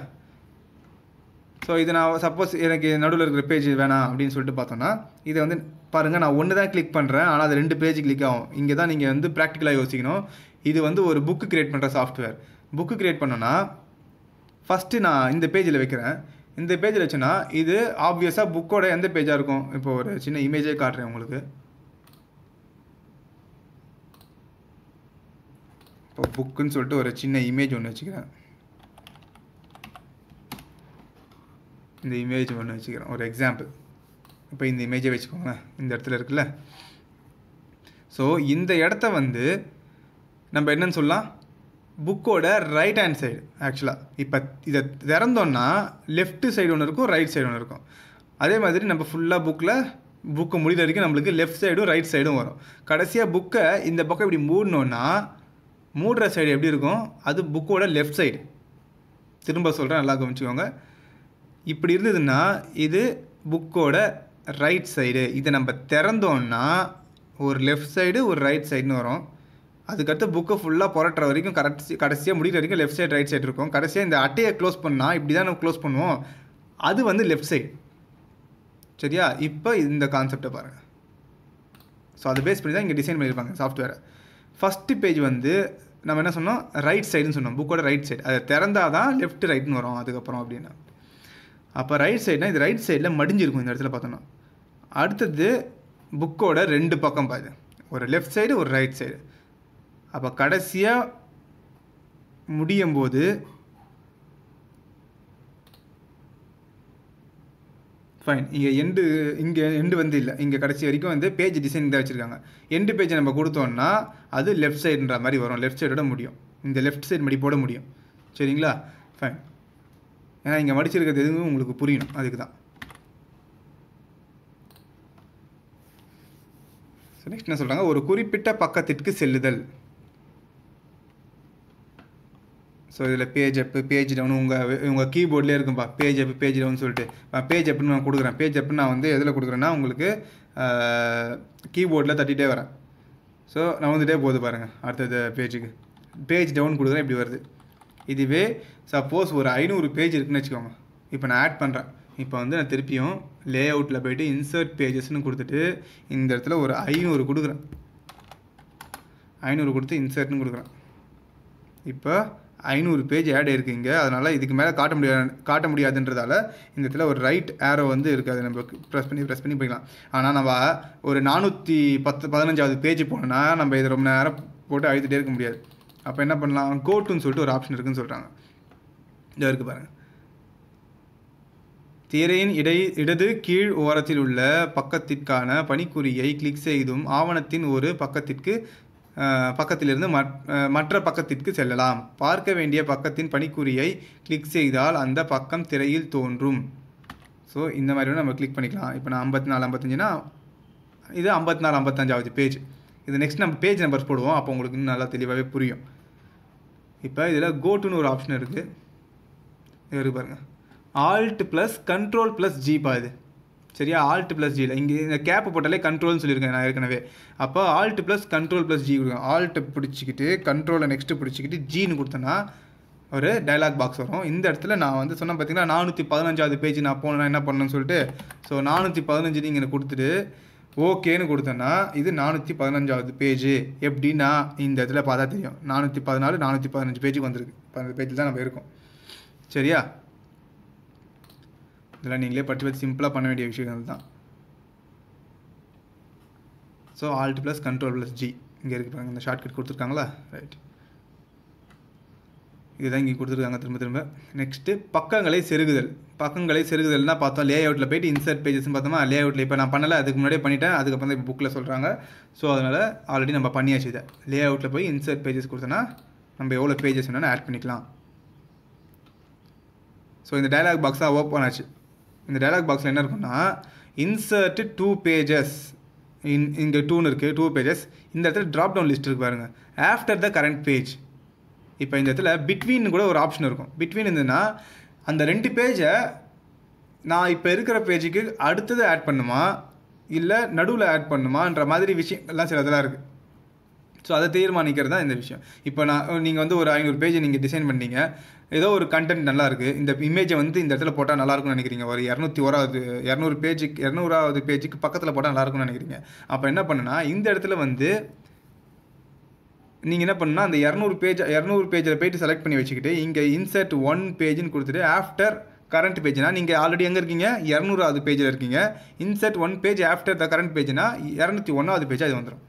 [SPEAKER 1] ஸோ இது நான் சப்போஸ் எனக்கு நடுவில் இருக்கிற பேஜ் வேணாம் அப்படின்னு சொல்லிட்டு பார்த்தோன்னா இதை வந்து பாருங்கள் நான் ஒன்று தான் கிளிக் பண்ணுறேன் ஆனால் அது ரெண்டு பேஜ் கிளிக் ஆகும் இங்கே தான் நீங்கள் வந்து ப்ராக்டிக்கலாக யோசிக்கணும் இது வந்து ஒரு புக்கு க்ரியேட் பண்ணுற சாஃப்ட்வேர் புக்கு க்ரியேட் பண்ணோன்னா ஃபஸ்ட்டு நான் இந்த பேஜில் வைக்கிறேன் இந்த பேஜில் வச்சுன்னா இது ஆப்வியஸாக புக்கோட எந்த பேஜாக இருக்கும் இப்போ ஒரு சின்ன இமேஜே காட்டுறேன் உங்களுக்கு இப்போ புக்குன்னு சொல்லிட்டு ஒரு சின்ன இமேஜ் ஒன்று வச்சுக்கிறேன் இந்த இமேஜ் ஒன்று வச்சுக்கிறோம் ஒரு எக்ஸாம்பிள் இப்போ இந்த இமேஜை வச்சுக்கோங்களேன் இந்த இடத்துல இருக்குல்ல ஸோ இந்த இடத்த வந்து நம்ம என்னன்னு சொல்லலாம் புக்கோட ரைட் ஹேண்ட் சைடு ஆக்சுவலாக இப்போ இதை திறந்தோன்னா லெஃப்ட் சைடு ஒன்று இருக்கும் ரைட் சைடு ஒன்று இருக்கும் அதே மாதிரி நம்ம ஃபுல்லாக புக்கில் புக்கு முடிகிற வரைக்கும் நம்மளுக்கு லெஃப்ட் சைடும் ரைட் சைடும் வரும் கடைசியாக புக்கை இந்த பக்கம் இப்படி மூடணுன்னா மூடுற சைடு எப்படி இருக்கும் அது புக்கோட லெஃப்ட் சைடு திரும்ப சொல்கிறேன் நல்லா கவனிச்சுக்கோங்க இப்படி இருந்ததுன்னா இது புக்கோட ரைட் சைடு இதை நம்ம திறந்தோன்னா ஒரு லெஃப்ட் சைடு ஒரு ரைட் சைடுன்னு வரும் அதுக்கடுத்து புக்கை ஃபுல்லாக புரட்டுற வரைக்கும் கரெக்ட் கடைசியாக முடிக்கிற வரைக்கும் லெஃப்ட் சைடு ரைட் சைடு இருக்கும் கடைசியாக இந்த அட்டையை க்ளோஸ் பண்ணால் இப்படி தான் நம்ம க்ளோஸ் பண்ணுவோம் அது வந்து லெஃப்ட் சைடு சரியா இப்போ இந்த கான்செப்டை பாருங்கள் ஸோ அதை பேஸ் பண்ணி தான் இங்கே டிசைன் பண்ணியிருப்பாங்க சாஃப்ட்வேரை ஃபஸ்ட்டு பேஜ் வந்து நம்ம என்ன சொன்னோம் ரைட் சைடுன்னு சொன்னோம் புக்கோட ரைட் சைடு அதை திறந்தால் தான் லெஃப்ட் ரைட்னு வரும் அதுக்கப்புறம் அப்படின்னா அப்போ ரைட் சைடுனா இது ரைட் சைடில் மடிஞ்சிருக்கும் இந்த இடத்துல பார்த்தோன்னா அடுத்தது புக்கோட ரெண்டு பக்கம் பாது ஒரு லெஃப்ட் சைடு ஒரு ரைட் சைடு அப்போ கடைசியாக முடியும் போது ஃபைன் இங்கே எண்டு இங்கே எண்டு வந்து இல்லை இங்கே கடைசி வரைக்கும் வந்து பேஜ் டிசைன் தான் வச்சுருக்காங்க எண்டு பேஜை நம்ம கொடுத்தோம்னா அது லெஃப்ட் சைடுன்ற மாதிரி வரும் லெஃப்ட் சைடோட முடியும் இந்த லெஃப்ட் சைடு மடி போட முடியும் சரிங்களா ஃபைன் ஏன்னா இங்கே மடிச்சிருக்கிறது எதுவும் உங்களுக்கு புரியணும் அதுக்கு தான் நெக்ஸ்ட் என்ன சொல்கிறாங்க ஒரு குறிப்பிட்ட பக்கத்திற்கு செல்லுதல் ஸோ இதில் பேஜ் அப்பு பேஜ் டவுன் உங்கள் உங்கள் கீபோர்ட்லேயே இருக்கும்பா பேஜ் அப்பு பேஜ் டவுன் சொல்லிட்டு பேஜ் அப்புன்னு நான் கொடுக்குறேன் பேஜ் அப்புன்னு நான் வந்து எதில் கொடுக்குறேன்னா உங்களுக்கு கீபோர்டில் தட்டிகிட்டே வரேன் ஸோ நான் வந்துட்டே போகுது பாருங்கள் அடுத்தது பேஜுக்கு பேஜ் டவுன் கொடுக்குறேன் இப்படி வருது இதுவே சப்போஸ் ஒரு ஐநூறு பேஜ் இருக்குன்னு வச்சுக்கோங்க இப்போ நான் ஆட் பண்ணுறேன் இப்போ வந்து நான் திருப்பியும் லே அவுட்டில் போயிட்டு இன்சர்ட் பேஜஸ்னு கொடுத்துட்டு இந்த இடத்துல ஒரு ஐநூறு கொடுக்குறேன் ஐநூறு கொடுத்து இன்சர்ட்னு கொடுக்குறேன் இப்போ ஐநூறு பேஜ் ஆட் இருக்குங்க அதனால் இதுக்கு மேலே காட்ட முடியாது காட்ட முடியாதுன்றதால இந்த இடத்துல ஒரு ரைட் ஏரோ வந்து இருக்காது நம்ம ப்ரெஸ் பண்ணி ப்ரெஸ் பண்ணி போய்க்கலாம் ஆனால் நம்ம ஒரு நானூற்றி பத்து பதினஞ்சாவது பேஜ் போனோன்னா நம்ம இதை ரொம்ப நேரம் போட்டு அழுத்துகிட்டே இருக்க முடியாது அப்போ என்ன பண்ணலாம் கோட்டுன்னு சொல்லிட்டு ஒரு ஆப்ஷன் இருக்குதுன்னு சொல்கிறாங்க இதை இருக்குது பாருங்கள் திரையின் இடை இடது கீழ் ஓரத்தில் உள்ள பக்கத்திற்கான பணிக்குறியை கிளிக் செய்தும் ஆவணத்தின் ஒரு பக்கத்திற்கு பக்கத்திலிருந்து மற்ற பக்கத்திற்கு செல்லலாம் பார்க்க வேண்டிய பக்கத்தின் பணிக்குறியை கிளிக் செய்தால் அந்த பக்கம் திரையில் தோன்றும் ஸோ இந்த மாதிரி நம்ம கிளிக் பண்ணிக்கலாம் இப்போ நான் ஐம்பத்தி நாலு ஐம்பத்தஞ்சுனா இது ஐம்பத்தி நாலு ஐம்பத்தஞ்சாவது பேஜ் இது நெக்ஸ்ட் நம்ம பேஜ் நம்பர்ஸ் போடுவோம் அப்போ உங்களுக்கு இன்னும் நல்லா தெளிவாகவே புரியும் இப்போ இதில் கோட்டுன்னு ஒரு ஆப்ஷன் இருக்குது இருக்குது பாருங்கள் ஆல்ட் ப்ளஸ் கண்ட்ரோல் ப்ளஸ் ஜிப்பா இது சரியா ஆல்ட் ப்ளஸ் ஜியில் இங்கே இந்த கேப்பு போட்டாலே கண்ட்ரோல்னு சொல்லியிருக்கேன் நான் ஏற்கனவே அப்போ alt plus control plus G கொடுக்கும் ஆல்ட் பிடிச்சிக்கிட்டு கண்ட்ரோலை நெக்ஸ்ட்டு பிடிச்சிக்கிட்டு ஜின்னு கொடுத்தேன்னா ஒரு டைலாக் பாக்ஸ் வரும் இந்த இடத்துல நான் வந்து சொன்னால் பார்த்தீங்கன்னா நானூற்றி பதினஞ்சாவது பேஜ் நான் போனேன் என்ன பண்ணேன்னு சொல்லிட்டு ஸோ நானூற்றி பதினஞ்சு நீங்கள் கொடுத்துட்டு ஓகேன்னு கொடுத்தேன்னா இது நானூற்றி பதினஞ்சாவது பேஜு எப்படின்னா இந்த இதில் பார்த்தா தெரியும் நானூற்றி பதினாலு நானூற்றி பதினஞ்சு பேஜுக்கு வந்திருக்கு பதினஞ்சு பேஜில் தான் நம்ம இருக்கோம் சரியா இதெல்லாம் நீங்களே பற்றி பற்றி சிம்பிளாக பண்ண வேண்டிய விஷயங்கள் தான் so alt plus control plus G இங்கே இருக்கு பாருங்கள் இந்த ஷார்ட்கட் கொடுத்துருக்காங்களா ரைட் இதுதான் இங்கே கொடுத்துருக்காங்க திரும்ப திரும்ப நெக்ஸ்ட்டு பக்கங்களை செருகுதல் பக்கங்களை செருகுதல்னா பார்த்தோம் லே அவுட்டில் போயிட்டு இன்சர்ட் பேஜஸ்னு பார்த்தோமா லே அவுட்டில் இப்போ நான் பண்ணலை அதுக்கு முன்னாடியே பண்ணிட்டேன் அதுக்கப்புறம் இப்போ புக்கில் சொல்கிறாங்க ஸோ அதனால் ஆல்ரெடி நம்ம பண்ணியாச்சு இதை லே அவுட்டில் போய் இன்சர்ட் பேஜஸ் கொடுத்தோன்னா நம்ம எவ்வளோ பேஜஸ் வேணாலும் ஆட் பண்ணிக்கலாம் ஸோ இந்த டைலாக் பாக்ஸாக ஓப்பன் ஆச்சு இந்த டைலாக் பாக்ஸில் என்ன இருக்குன்னா இன்சர்ட்டு டூ பேஜஸ் இன் இங்கே டூன்னு இருக்குது டூ பேஜஸ் இந்த இடத்துல ட்ராப் டவுன் லிஸ்ட் இருக்கு பாருங்கள் ஆஃப்டர் த கரண்ட் பேஜ் இப்போ இந்த இடத்துல பிட்வீன் கூட ஒரு ஆப்ஷன் இருக்கும் பிட்வீன் இருந்ததுன்னா அந்த ரெண்டு பேஜை நான் இப்போ இருக்கிற பேஜுக்கு அடுத்தது ஆட் பண்ணுமா இல்லை நடுவில் ஆட் பண்ணுமான்ற மாதிரி விஷயங்கள்லாம் சில இதெல்லாம் இருக்குது ஸோ அதை தீர்மானிக்கிறது தான் இந்த விஷயம் இப்போ நான் நீங்கள் வந்து ஒரு ஐநூறு பேஜ் நீங்கள் டிசைன் பண்ணீங்க ஏதோ ஒரு கண்டென்ட் நல்லாயிருக்கு இந்த இமேஜை வந்து இந்த இடத்துல போட்டால் நல்லாயிருக்கும்னு நினைக்கிறீங்க ஒரு இரநூத்தி ஓராவது இரநூறு பேஜுக்கு இரநூறாவது பேஜுக்கு பக்கத்தில் போட்டால் நல்லாயிருக்கும்னு நினைக்கிறீங்க அப்போ என்ன பண்ணுன்னா இந்த இடத்துல வந்து நீங்கள் என்ன பண்ணால் அந்த இரநூறு பேஜ் இரநூறு பேஜில் போய்ட்டு செலக்ட் பண்ணி வச்சுக்கிட்டு இங்கே இன்சர்ட் ஒன் பேஜ்னு கொடுத்துட்டு ஆஃப்டர் கரண்ட் பேஜ்னா நீங்கள் ஆல்ரெடி எங்கே இருக்கீங்க இரநூறாவது பேஜில் இருக்கீங்க insert one page after the current பேஜ்னா இரநூத்தி ஒன்றாவது பேஜ் அது வந்துடும்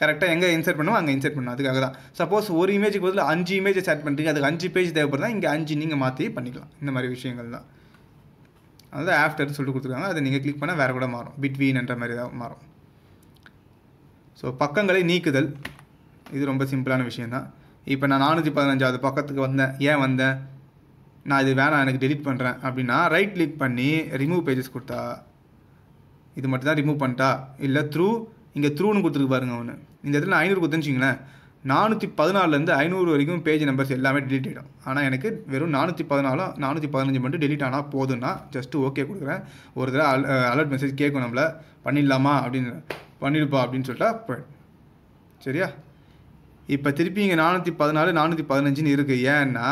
[SPEAKER 1] கரெக்டாக எங்கே இன்சர்ட் பண்ணுவோம் அங்கே இன்சர்ட் பண்ணும் அதுக்காக தான் சப்போஸ் ஒரு இமேஜுக்கு பதில் அஞ்சு இமேஜ் செட் பண்ணுறீங்க அதுக்கு அஞ்சு பேஜ் தேவைப்படுதா இங்கே அஞ்சு நீங்கள் மாற்றி பண்ணிக்கலாம் இந்த மாதிரி விஷயங்கள் தான் அதாவது ஆஃப்டர்னு சொல்லிட்டு கொடுத்துருக்காங்க அதை நீங்கள் கிளிக் பண்ணால் வேறு கூட மாறும் பிட்வீன்ன்ற மாதிரி தான் மாறும் ஸோ பக்கங்களை நீக்குதல் இது ரொம்ப சிம்பிளான விஷயந்தான் இப்போ நான் நானூற்றி பதினஞ்சாவது பக்கத்துக்கு வந்தேன் ஏன் வந்தேன் நான் இது வேணாம் எனக்கு டெலிட் பண்ணுறேன் அப்படின்னா ரைட் கிளிக் பண்ணி ரிமூவ் பேஜஸ் கொடுத்தா இது மட்டும் தான் ரிமூவ் பண்ணிட்டா இல்லை த்ரூ இங்கே த்ரூன்னு கொடுத்துருக்கு பாருங்க ஒன்று இந்த இடத்துல நான் ஐநூறு கொடுத்துச்சிங்களேன் நானூற்றி பதினாலேருந்து ஐநூறு வரைக்கும் பேஜ் நம்பர்ஸ் எல்லாமே டெலிட் ஆகிடும் ஆனால் எனக்கு வெறும் நானூற்றி பதினாலோ நானூற்றி பதினஞ்சு மட்டும் டெலிட் ஆனால் போதும்னா ஜஸ்ட்டு ஓகே கொடுக்குறேன் ஒரு தடவை அல் அலர்ட் மெசேஜ் கேட்கும் நம்மளை பண்ணிடலாமா அப்படின்னு பண்ணிடுப்பா அப்படின்னு சொல்லிட்டா போய் சரியா இப்போ திருப்பி இங்கே நானூற்றி பதினாலு நானூற்றி பதினஞ்சுன்னு இருக்குது ஏன்னா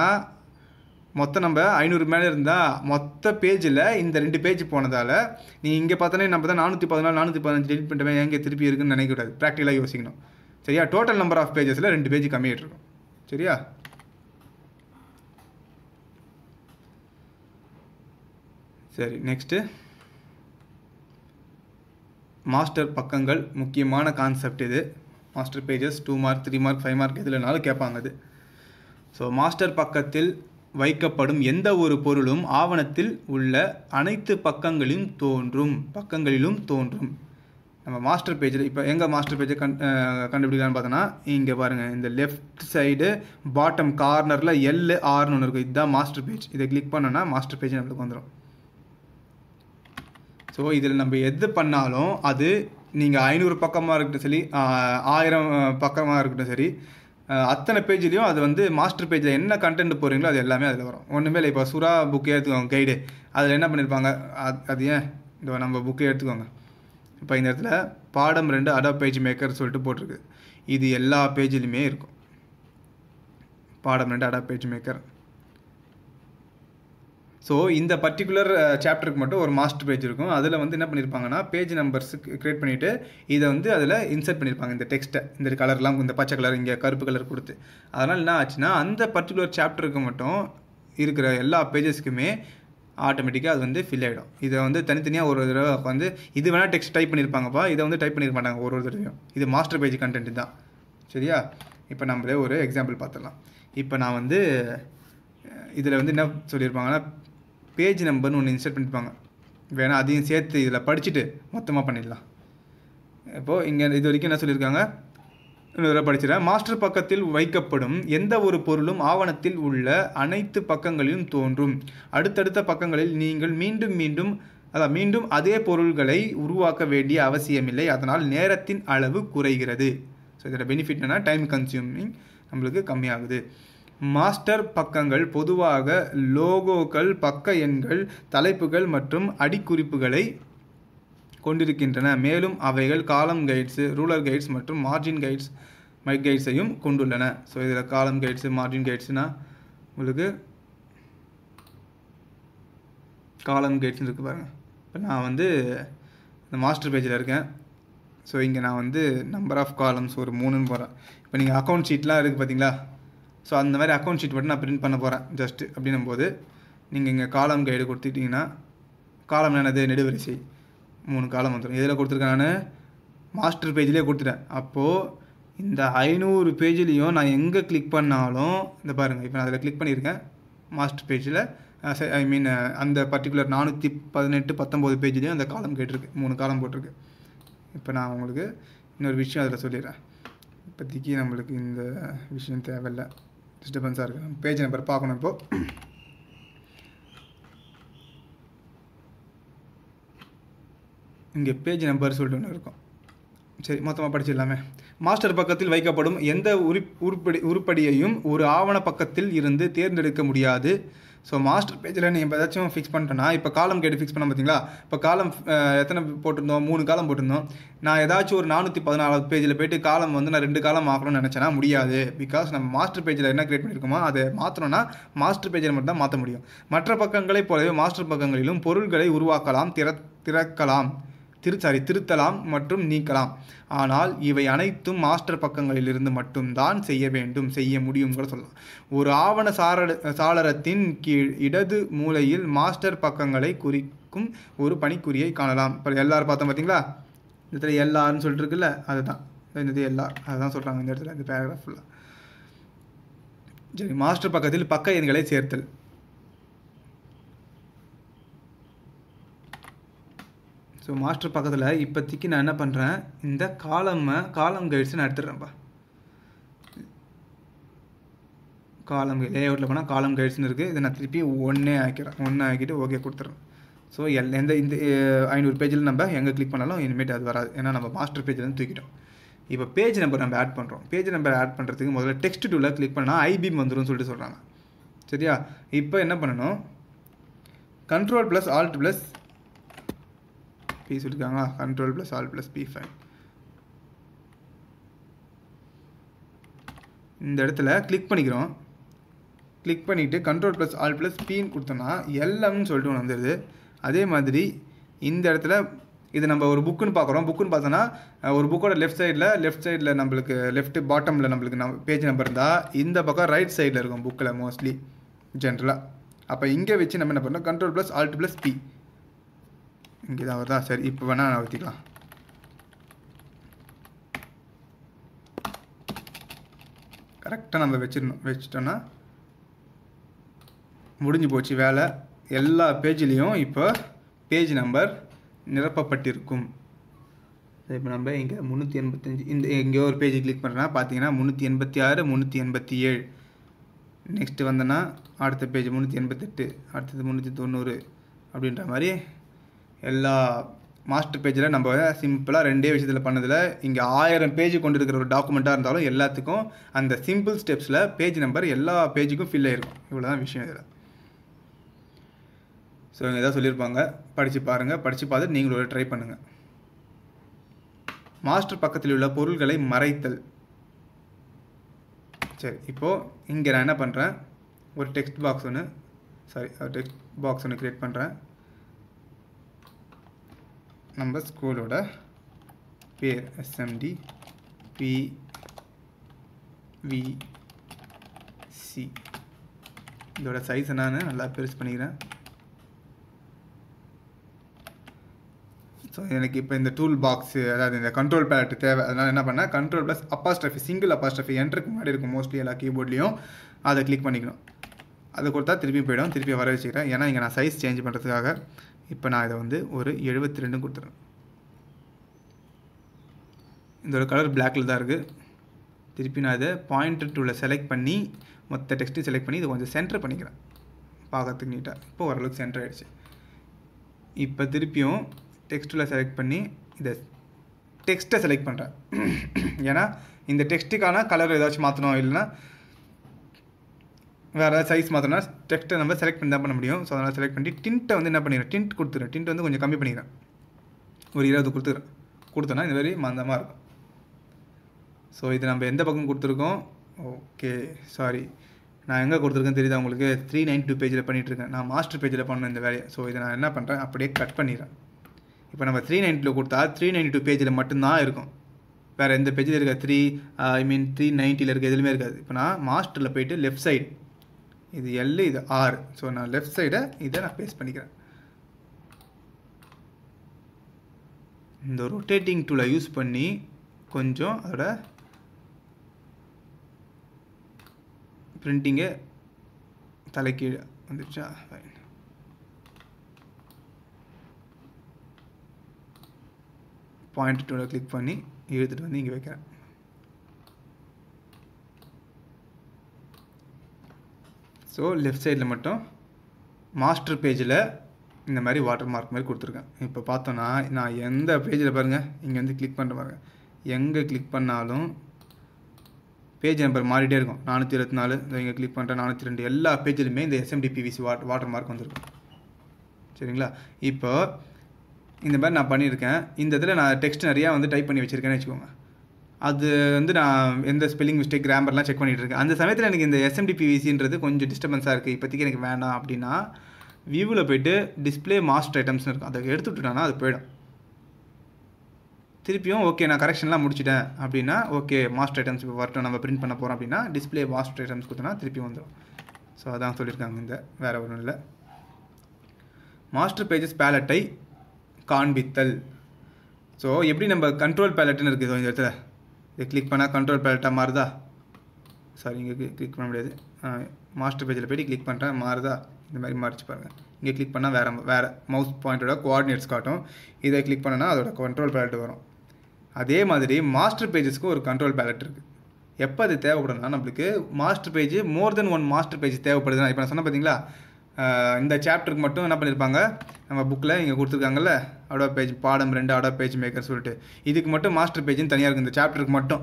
[SPEAKER 1] மொத்தம் நம்ம ஐநூறு மேலே இருந்தால் மொத்த பேஜில் இந்த ரெண்டு பேஜ் போனதால் நீ இங்கே பார்த்தோன்னே நம்ம தான் நானூற்றி பதினாலு நானூற்றி பதினஞ்சு டெலிட் பண்ணிட்டேன் எங்கே திருப்பி இருக்குன்னு நினைக்கக்கூடாது ப்ராக்டிக்கலாக யோசிக்கணும் சரியா டோட்டல் நம்பர் ஆஃப் பேஜஸில் ரெண்டு பேஜ் கம்மியாகிட்டு சரியா சரி நெக்ஸ்ட்டு மாஸ்டர் பக்கங்கள் முக்கியமான கான்செப்ட் இது master pages two mark three mark five mark எதுலனாலும் கேட்பாங்க அது ஸோ மாஸ்டர் பக்கத்தில் வைக்கப்படும் எந்த ஒரு பொருளும் ஆவணத்தில் உள்ள அனைத்து பக்கங்களிலும் தோன்றும் பக்கங்களிலும் தோன்றும் நம்ம மாஸ்டர் பேஜில் இப்போ எங்கள் மாஸ்டர் பேஜை கண் கண்டுபிடிக்கலான்னு பார்த்தோன்னா இங்கே பாருங்கள் இந்த லெஃப்ட் சைடு பாட்டம் கார்னரில் எல்லு ஆர்னு ஒன்று இருக்கும் இதுதான் மாஸ்டர் பேஜ் இதை கிளிக் பண்ணோன்னா மாஸ்டர் பேஜ் நம்மளுக்கு வந்துடும் ஸோ இதில் நம்ம எது பண்ணாலும் அது நீங்கள் ஐநூறு பக்கமாக இருக்கட்டும் சரி ஆயிரம் பக்கமாக இருக்கட்டும் சரி அத்தனை பேஜ்லேயும் அது வந்து மாஸ்டர் பேஜில் என்ன கண்டென்ட் போகிறீங்களோ அது எல்லாமே அதில் வரும் ஒன்றுமே இல்லை இப்போ சுறா புக்கே எடுத்துக்கோங்க கைடு அதில் என்ன பண்ணியிருப்பாங்க அது அது ஏன் இதோ நம்ம புக்கே எடுத்துக்கோங்க இப்போ இந்த இடத்துல பாடம் ரெண்டு அடா பேஜ் மேக்கர் சொல்லிட்டு போட்டிருக்கு இது எல்லா பேஜிலுமே இருக்கும் பாடம் ரெண்டு அடா பேஜ் மேக்கர் ஸோ இந்த பர்டிகுலர் சாப்டருக்கு uh, மட்டும் ஒரு மாஸ்டர் பேஜ் இருக்கும் அதில் வந்து என்ன பண்ணியிருப்பாங்கன்னா பேஜ் நம்பர்ஸ் க்ரியேட் பண்ணிவிட்டு இதை வந்து அதில் இன்சர்ட் பண்ணியிருப்பாங்க இந்த டெக்ஸ்ட்டை இந்த கலர்லாம் இந்த பச்சை கலர் இங்கே கருப்பு கலர் கொடுத்து அதனால் என்ன ஆச்சுன்னா அந்த பர்டிகுலர் சாப்டருக்கு மட்டும் இருக்கிற எல்லா பேஜஸ்க்குமே ஆட்டோமேட்டிக்காக அது வந்து ஃபில் ஆகிடும் இதை வந்து தனித்தனியாக ஒரு தடவை வந்து இது வேணால் டெக்ஸ்ட் டைப் பண்ணியிருப்பாங்கப்பா இதை வந்து டைப் பண்ணியிருக்க மாட்டாங்க ஒரு ஒரு தடவையும் இது மாஸ்டர் பேஜ் கண்டென்ட் தான் சரியா இப்போ நம்மளே ஒரு எக்ஸாம்பிள் பார்த்துடலாம் இப்போ நான் வந்து இதில் வந்து என்ன சொல்லியிருப்பாங்கன்னா பேஜ் நம்பர்னு ஒன்று இன்சர்ட் பண்ணிப்பாங்க வேணால் அதையும் சேர்த்து இதில் படிச்சுட்டு மொத்தமாக பண்ணிடலாம் இப்போது இங்கே இது வரைக்கும் என்ன சொல்லியிருக்காங்க இன்னொரு படிச்சிடறேன் மாஸ்டர் பக்கத்தில் வைக்கப்படும் எந்த ஒரு பொருளும் ஆவணத்தில் உள்ள அனைத்து பக்கங்களிலும் தோன்றும் அடுத்தடுத்த பக்கங்களில் நீங்கள் மீண்டும் மீண்டும் அதான் மீண்டும் அதே பொருள்களை உருவாக்க வேண்டிய அவசியமில்லை அதனால் நேரத்தின் அளவு குறைகிறது ஸோ இதோட பெனிஃபிட் என்னென்னா டைம் கன்சியூமிங் நம்மளுக்கு கம்மியாகுது மாஸ்டர் பக்கங்கள் பொதுவாக லோகோக்கள் பக்க எண்கள் தலைப்புகள் மற்றும் அடிக்குறிப்புகளை கொண்டிருக்கின்றன மேலும் அவைகள் காலம் கைட்ஸு ரூலர் கைட்ஸ் மற்றும் மார்ஜின் கைட்ஸ் மைக் கைட்ஸையும் கொண்டுள்ளன ஸோ இதில் காலம் கைட்ஸு மார்ஜின் கைட்ஸ்னால் உங்களுக்கு காலம் கைட்ஸ் இருக்குது பாருங்கள் இப்போ நான் வந்து இந்த மாஸ்டர் பேஜில் இருக்கேன் ஸோ இங்கே நான் வந்து நம்பர் ஆஃப் காலம்ஸ் ஒரு மூணுன்னு போகிறேன் இப்போ நீங்கள் அக்கௌண்ட் ஷீட்லாம் இருக்குது பார்த்தீங்களா ஸோ அந்த மாதிரி அக்கௌண்ட் ஷீட் மட்டும் நான் பிரிண்ட் பண்ண போகிறேன் ஜஸ்ட்டு அப்படின்னும் போது நீங்கள் இங்கே காலம் கைடு கொடுத்துட்டிங்கன்னா காலம் என்னது நெடுவரிசை மூணு காலம் வந்துடும் இதில் கொடுத்துருக்கேன் நான் மாஸ்டர் பேஜ்லேயே கொடுத்துட்டேன் அப்போது இந்த ஐநூறு பேஜ்லேயும் நான் எங்கே கிளிக் பண்ணாலும் இந்த பாருங்கள் இப்போ நான் அதில் கிளிக் பண்ணியிருக்கேன் மாஸ்டர் பேஜில் ஐ மீன் அந்த பர்டிகுலர் நானூற்றி பதினெட்டு பத்தொம்போது பேஜ்லேயும் அந்த காலம் கேட்டிருக்கு மூணு காலம் போட்டிருக்கு இப்போ நான் உங்களுக்கு இன்னொரு விஷயம் அதில் சொல்லிடுறேன் இப்போதைக்கு நம்மளுக்கு இந்த விஷயம் தேவையில்லை டிஸ்டர்பன்ஸாக இருக்குது பேஜ் நம்பர் பார்க்கணும் இப்போ இங்கே பேஜ் நம்பர் சொல்லிட்டு ஒன்று இருக்கும் சரி மொத்தமாக படிச்சிடலாமே மாஸ்டர் பக்கத்தில் வைக்கப்படும் எந்த உரி உருப்படி உருப்படியையும் ஒரு ஆவண பக்கத்தில் இருந்து தேர்ந்தெடுக்க முடியாது ஸோ மாஸ்டர் பேஜில் நீங்கள் இப்போ ஏதாச்சும் ஃபிக்ஸ் பண்ணிட்டேன்னா இப்போ காலம் கேட்டு ஃபிக்ஸ் பண்ண பார்த்தீங்களா இப்போ காலம் எத்தனை போட்டிருந்தோம் மூணு காலம் போட்டிருந்தோம் நான் ஏதாச்சும் ஒரு நானூற்றி பதினாலாவது பேஜில் போயிட்டு காலம் வந்து நான் ரெண்டு காலம் மாற்றணும்னு நினச்சேன்னா முடியாது பிகாஸ் நம்ம மாஸ்டர் பேஜில் என்ன கிரியேட் பண்ணியிருக்கோமோ அதை மாற்றணும்னா மாஸ்டர் பேஜில் மட்டும் தான் மாற்ற முடியும் மற்ற பக்கங்களைப் போலவே மாஸ்டர் பக்கங்களிலும் பொருள்களை உருவாக்கலாம் திற திறக்கலாம் திரு சாரி திருத்தலாம் மற்றும் நீக்கலாம் ஆனால் இவை அனைத்தும் மாஸ்டர் பக்கங்களிலிருந்து மட்டும்தான் செய்ய வேண்டும் செய்ய முடியும் கூட சொல்லலாம் ஒரு ஆவண சார சாளரத்தின் கீழ் இடது மூலையில் மாஸ்டர் பக்கங்களை குறிக்கும் ஒரு பணிக்குறியை காணலாம் இப்போ எல்லாரும் பார்த்தோம் பார்த்தீங்களா இந்த இடத்துல எல்லாருன்னு சொல்லிட்டு இருக்குல்ல அதுதான் என்னது எல்லார் அதுதான் சொல்கிறாங்க இந்த இடத்துல இந்த பேராகிராஃபில் ஃபுல்லாக சரி மாஸ்டர் பக்கத்தில் பக்க எண்களை சேர்த்தல் ஸோ மாஸ்டர் பக்கத்தில் இப்போதைக்கு நான் என்ன பண்ணுறேன் இந்த காலம்மை காலம் கைட்ஸ் நான் எடுத்துடுறேன்ப்பா காலம் லே அவுட்டில் போனால் காலம் கைட்ஸ்னு இருக்குது இதை நான் திருப்பி ஒன்றே ஆக்கிறேன் ஒன்றே ஆக்கிட்டு ஓகே கொடுத்துட்றேன் ஸோ எல் எந்த இந்த ஐநூறு பேஜில் நம்ம எங்கே கிளிக் பண்ணாலும் இனிமேட் அது வராது ஏன்னா நம்ம மாஸ்டர் வந்து தூக்கிட்டோம் இப்போ பேஜ் நம்பர் நம்ம ஆட் பண்ணுறோம் பேஜ் நம்பர் ஆட் பண்ணுறதுக்கு முதல்ல டெக்ஸ்ட் டூவில் கிளிக் பண்ணால் ஐபிம் வந்துடும் சொல்லிட்டு சொல்கிறாங்க சரியா இப்போ என்ன பண்ணணும் control plus alt plus P சொல்லியிருக்காங்களா control plus alt plus P five இந்த இடத்துல கிளிக் பண்ணிக்கிறோம் கிளிக் பண்ணிவிட்டு கண்ட்ரோல் ப்ளஸ் ஆல் ப்ளஸ் பின்னு கொடுத்தோன்னா எல்லாம்னு சொல்லிட்டு ஒன்று வந்துடுது அதே மாதிரி இந்த இடத்துல இது நம்ம ஒரு புக்குன்னு பார்க்குறோம் புக்குன்னு பார்த்தோன்னா ஒரு புக்கோட லெஃப்ட் சைடில் லெஃப்ட் சைடில் நம்மளுக்கு லெஃப்ட் பாட்டமில் நம்மளுக்கு நம் பேஜ் நம்பர் இருந்தால் இந்த பக்கம் ரைட் சைடில் இருக்கும் புக்கில் மோஸ்ட்லி ஜென்ரலாக அப்போ இங்கே வச்சு நம்ம என்ன பண்ணுறோம் control plus alt plus P இங்கே தான் வருதா சரி இப்போ வேணால் ஊற்றிக்கலாம் கரெக்டாக நம்ம வச்சிடணும் வச்சிட்டோன்னா முடிஞ்சு போச்சு வேலை எல்லா பேஜ்லேயும் இப்போ பேஜ் நம்பர் நிரப்பப்பட்டிருக்கும் இப்போ நம்ம இங்கே முந்நூற்றி எண்பத்தஞ்சு இந்த எங்கேயோ ஒரு பேஜ் கிளிக் பண்ணுறேன்னா பார்த்தீங்கன்னா முந்நூற்றி எண்பத்தி ஆறு முந்நூற்றி எண்பத்தி ஏழு நெக்ஸ்ட்டு வந்தோன்னா அடுத்த பேஜ் முந்நூற்றி எண்பத்தெட்டு அடுத்தது முந்நூற்றி தொண்ணூறு அப்படின்ற மாதிரி எல்லா மாஸ்டர் பேஜில் நம்ம சிம்பிளாக ரெண்டே விஷயத்தில் பண்ணதில் இங்கே ஆயிரம் பேஜ் கொண்டு இருக்கிற ஒரு டாக்குமெண்ட்டாக இருந்தாலும் எல்லாத்துக்கும் அந்த சிம்பிள் ஸ்டெப்ஸில் பேஜ் நம்பர் எல்லா பேஜுக்கும் ஃபில் ஆகிருக்கும் இவ்வளோ தான் விஷயம் இதில் ஸோ இங்கே எதாவது சொல்லியிருப்பாங்க படித்து பாருங்கள் படித்து பார்த்துட்டு நீங்களோட ட்ரை பண்ணுங்கள் மாஸ்டர் பக்கத்தில் உள்ள பொருள்களை மறைத்தல் சரி இப்போது இங்கே நான் என்ன பண்ணுறேன் ஒரு டெக்ஸ்ட் பாக்ஸ் ஒன்று சாரி டெக்ஸ்ட் பாக்ஸ் ஒன்று க்ரியேட் பண்ணுறேன் நம்ம ஸ்கூலோட பேர் எஸ்எம்டி பி வி சி இதோட சைஸ் என்னன்னு நல்லா பெருசு பண்ணிக்கிறேன் ஸோ எனக்கு இப்போ இந்த டூல் பாக்ஸு அதாவது இந்த கண்ட்ரோல் பேலட் தேவை அதனால் என்ன பண்ணேன் control plus apostrophe single apostrophe என்ட்ருக்கு முன்னாடி இருக்கும் மோஸ்ட்லி எல்லா கீபோர்ட்லேயும் அதை கிளிக் பண்ணிக்கணும் அதை கொடுத்தா திருப்பி போயிடும் திருப்பி வர வச்சுக்கிறேன் ஏன்னா இங்கே நான் சைஸ் சேஞ்ச் பண்ணுறதுக்காக இப்போ நான் இதை வந்து ஒரு எழுபத்தி ரெண்டு கொடுத்துறேன் இதோட கலர் பிளாக்கில் தான் இருக்குது திருப்பி நான் இதை பாயிண்ட் டூவில் செலக்ட் பண்ணி மொத்த டெக்ஸ்ட்டு செலக்ட் பண்ணி இதை கொஞ்சம் சென்டர் பண்ணிக்கிறேன் பார்க்கறதுக்கு நீட்டாக இப்போ ஓரளவுக்கு சென்டர் ஆகிடுச்சு இப்போ திருப்பியும் டெக்ஸ்ட்டில் செலக்ட் பண்ணி இதை டெக்ஸ்ட்டை செலக்ட் பண்ணுறேன் ஏன்னா இந்த டெக்ஸ்ட்டுக்கான கலர் ஏதாச்சும் மாற்றணும் இல்லைன்னா வேறு சைஸ் மாற்றினா டெக்ஸ்ட்டை நம்ம செலக்ட் பண்ணி தான் பண்ண முடியும் ஸோ அதனால் செலக்ட் பண்ணி டிண்ட்டை வந்து என்ன பண்ணிடுறேன் டிண்ட் கொடுத்துறேன் டிண்ட் வந்து கொஞ்சம் கம்மி பண்ணிக்கிறேன் ஒரு இருபது கொடுத்துக்கிறேன் கொடுத்தோன்னா இந்த மாதிரி மந்தமாக இருக்கும் ஸோ இது நம்ம எந்த பக்கம் கொடுத்துருக்கோம் ஓகே சாரி நான் எங்கே கொடுத்துருக்கேன்னு தெரியுதா உங்களுக்கு த்ரீ நைன் டூ பேஜில் பண்ணிகிட்ருக்கேன் நான் மாஸ்டர் பேஜில் பண்ணேன் இந்த வேலையை ஸோ இதை நான் என்ன பண்ணுறேன் அப்படியே கட் பண்ணிடுறேன் இப்போ நம்ம த்ரீ நைன்ட்டியில் கொடுத்தா த்ரீ நைன்டி டூ பேஜில் மட்டும்தான் இருக்கும் வேறு எந்த பேஜில் இருக்காது த்ரீ ஐ மீன் த்ரீ நைன்ட்டியில் இருக்க எதுலையுமே இருக்காது இப்போ நான் மாஸ்டரில் போயிட்டு லெஃப்ட் சைடு இது எல் இது ஆர் ஸோ நான் லெஃப்ட் சைடை இதை நான் பேஸ்ட் பண்ணிக்கிறேன் இந்த ரொட்டேட்டிங் டூலை யூஸ் பண்ணி கொஞ்சம் அதோட பிரிண்டிங்கு தலைக்கீழே வந்துடுச்சா ஃபைன் பாயிண்ட் டூவில் கிளிக் பண்ணி இழுத்துட்டு வந்து இங்கே வைக்கிறேன் ஸோ லெஃப்ட் சைடில் மட்டும் மாஸ்டர் பேஜில் இந்த மாதிரி வாட்டர் மார்க் மாதிரி கொடுத்துருக்கேன் இப்போ பார்த்தோன்னா நான் எந்த பேஜில் பாருங்கள் இங்கே வந்து கிளிக் பண்ணுற பாருங்கள் எங்கே கிளிக் பண்ணாலும் பேஜ் நம்பர் மாறிட்டே இருக்கும் நானூற்றி இருபத்தி நாலு இங்கே கிளிக் பண்ணுறேன் நானூற்றி ரெண்டு எல்லா பேஜிலுமே இந்த எஸ்எம்டிபிவிசி வாட் வாட்டர் மார்க் வந்துருக்கும் சரிங்களா இப்போ இந்த மாதிரி நான் பண்ணியிருக்கேன் இந்த இதில் நான் டெக்ஸ்ட் நிறையா வந்து டைப் பண்ணி வச்சுருக்கேன்னு வச்சுக்கோங்க அது வந்து நான் எந்த ஸ்பெல்லிங் மிஸ்டேக் கிராமர்லாம் செக் பண்ணிகிட்டு இருக்கேன் அந்த சமயத்தில் எனக்கு இந்த எஸ்எம்டிபிவிசின்றது கொஞ்சம் டிஸ்டர்பன்ஸாக இருக்குது இப்போதைக்கு எனக்கு வேணாம் அப்படின்னா வியூவில் போய்ட்டு டிஸ்பிளே மாஸ்டர் ஐட்டம்ஸ்னு இருக்கும் அதை எடுத்து அது போயிடும் திருப்பியும் ஓகே நான் கரெக்ஷன்லாம் முடிச்சிட்டேன் அப்படின்னா ஓகே மாஸ்டர் ஐட்டம்ஸ் இப்போ வரட்டும் நம்ம பிரிண்ட் பண்ண போகிறோம் அப்படின்னா டிஸ்பிளே மாஸ்டர் ஐட்டம்ஸ் கொடுத்தோன்னா திருப்பி வந்துடும் ஸோ அதான் சொல்லியிருக்காங்க இந்த வேறு ஒன்றும் இல்லை மாஸ்டர் பேஜஸ் பேலட்டை காண்பித்தல் ஸோ எப்படி நம்ம கண்ட்ரோல் பேலட்டுன்னு இருக்குது இந்த இடத்துல இதை கிளிக் பண்ணால் கண்ட்ரோல் பேலட்டாக மாறுதா சாரி இங்கே கிளிக் பண்ண முடியாது மாஸ்டர் பேஜில் போய்ட்டு கிளிக் பண்ணுறேன் மாறுதா இந்த மாதிரி மாறிச்சு பாருங்கள் இங்கே கிளிக் பண்ணால் வேறு வேறு மவுஸ் பாயிண்ட்டோட கோஆர்டினேட்ஸ் காட்டும் இதை கிளிக் பண்ணனா அதோட கண்ட்ரோல் பேலட் வரும் அதே மாதிரி மாஸ்டர் பேஜஸ்க்கும் ஒரு கண்ட்ரோல் பேலட் இருக்குது எப்போ அது தேவைப்படும்னா நம்மளுக்கு master page more than one master page தேவைப்படுதுன்னா இப்போ நான் சொன்னேன் பார்த்தீங்களா இந்த சாப்டருக்கு மட்டும் என்ன பண்ணியிருப்பாங்க நம்ம புக்கில் இங்கே கொடுத்துருக்காங்கல்ல அடோ பேஜ் பாடம் ரெண்டு அடோ பேஜ் மேக்கர் சொல்லிட்டு இதுக்கு மட்டும் மாஸ்டர் பேஜ்னு தனியாக இருக்குது இந்த சாப்டருக்கு மட்டும்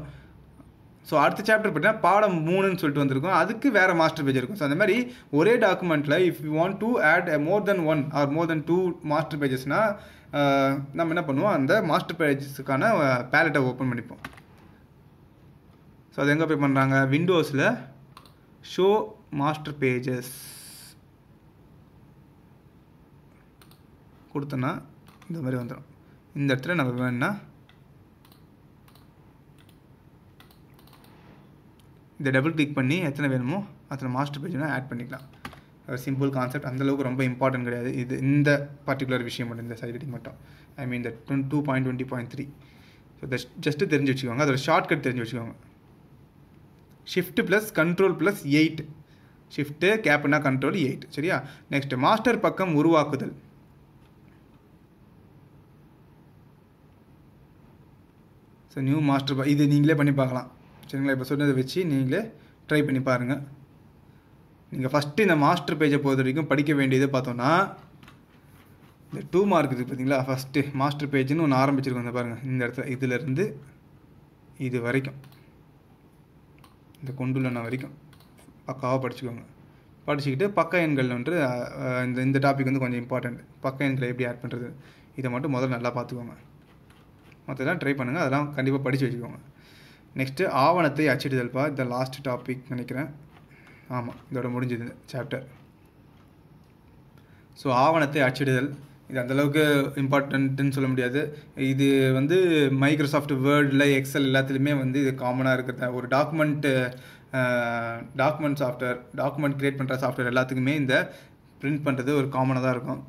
[SPEAKER 1] ஸோ அடுத்த சாப்டர் பார்த்தீங்கன்னா பாடம் மூணுன்னு சொல்லிட்டு வந்திருக்கும் அதுக்கு வேறு மாஸ்டர் பேஜ் இருக்கும் ஸோ அந்த மாதிரி ஒரே டாக்குமெண்ட்டில் if you want to add more than one or more than two master பேஜஸ்னால் நம்ம என்ன பண்ணுவோம் அந்த மாஸ்டர் பேஜஸுக்கான பேலெட்டை ஓப்பன் பண்ணிப்போம் ஸோ அது எங்கே போய் பண்ணுறாங்க விண்டோஸில் ஷோ மாஸ்டர் பேஜஸ் கொடுத்தோன்னா இந்த மாதிரி வந்துடும் இந்த இடத்துல நம்ம வேணும்னா இந்த டபுள் கிளிக் பண்ணி எத்தனை வேணுமோ அத்தனை மாஸ்டர் பேஜ் வேணால் ஆட் பண்ணிக்கலாம் ஒரு சிம்பிள் கான்செப்ட் அந்தளவுக்கு ரொம்ப இம்பார்ட்டன்ட் கிடையாது இது இந்த பர்டிகுலர் விஷயம் மட்டும் இந்த சைட் எடிங் மட்டும் ஐ மீன் இந்த two two point twenty point three so just தெரிஞ்சு வச்சுக்கோங்க அதோட ஷார்ட்கட் தெரிஞ்சு வச்சுக்கோங்க shift plus control plus eight shift கேப்னா கண்ட்ரோல் எயிட் சரியா நெக்ஸ்ட் மாஸ்டர் பக்கம் உருவாக்குதல் ஸோ நியூ மாஸ்டர் பா இது நீங்களே பண்ணி பார்க்கலாம் சரிங்களா இப்போ சொன்னதை வச்சு நீங்களே ட்ரை பண்ணி பாருங்கள் நீங்கள் ஃபஸ்ட்டு இந்த மாஸ்டர் பேஜை பொறுத்த வரைக்கும் படிக்க வேண்டியதை பார்த்தோன்னா இந்த டூ மார்க் இருக்குது பார்த்தீங்களா ஃபஸ்ட்டு மாஸ்டர் பேஜ்னு ஒன்று ஆரம்பிச்சிருக்கோம் இந்த பாருங்கள் இந்த இடத்துல இதிலேருந்து இது வரைக்கும் இந்த கொண்டுள்ளன வரைக்கும் பக்காவாக படிச்சுக்கோங்க படிச்சுக்கிட்டு பக்க எண்கள் வந்து இந்த இந்த டாபிக் வந்து கொஞ்சம் இம்பார்ட்டண்ட் பக்க எண்களை எப்படி ஆட் பண்ணுறது இதை மட்டும் முதல்ல நல்லா பார்த்துக்கோங்க மற்றதெல்லாம் ட்ரை பண்ணுங்கள் அதெல்லாம் கண்டிப்பாக படித்து வச்சுக்கோங்க நெக்ஸ்ட்டு ஆவணத்தை அச்சிடுதல்ப்பா இந்த லாஸ்ட் டாபிக் நினைக்கிறேன் ஆமாம் இதோட முடிஞ்சது சாப்டர் ஸோ ஆவணத்தை அச்சிடுதல் இது அந்தளவுக்கு இம்பார்ட்டன்ட்டுன்னு சொல்ல முடியாது இது வந்து மைக்ரோசாஃப்ட் வேர்டில் எக்ஸல் எல்லாத்துலேயுமே வந்து இது காமனாக இருக்கிறது ஒரு document document software document create பண்ணுற சாஃப்ட்வேர் எல்லாத்துக்குமே இந்த ப்ரிண்ட் பண்ணுறது ஒரு காமனாக தான் இருக்கும்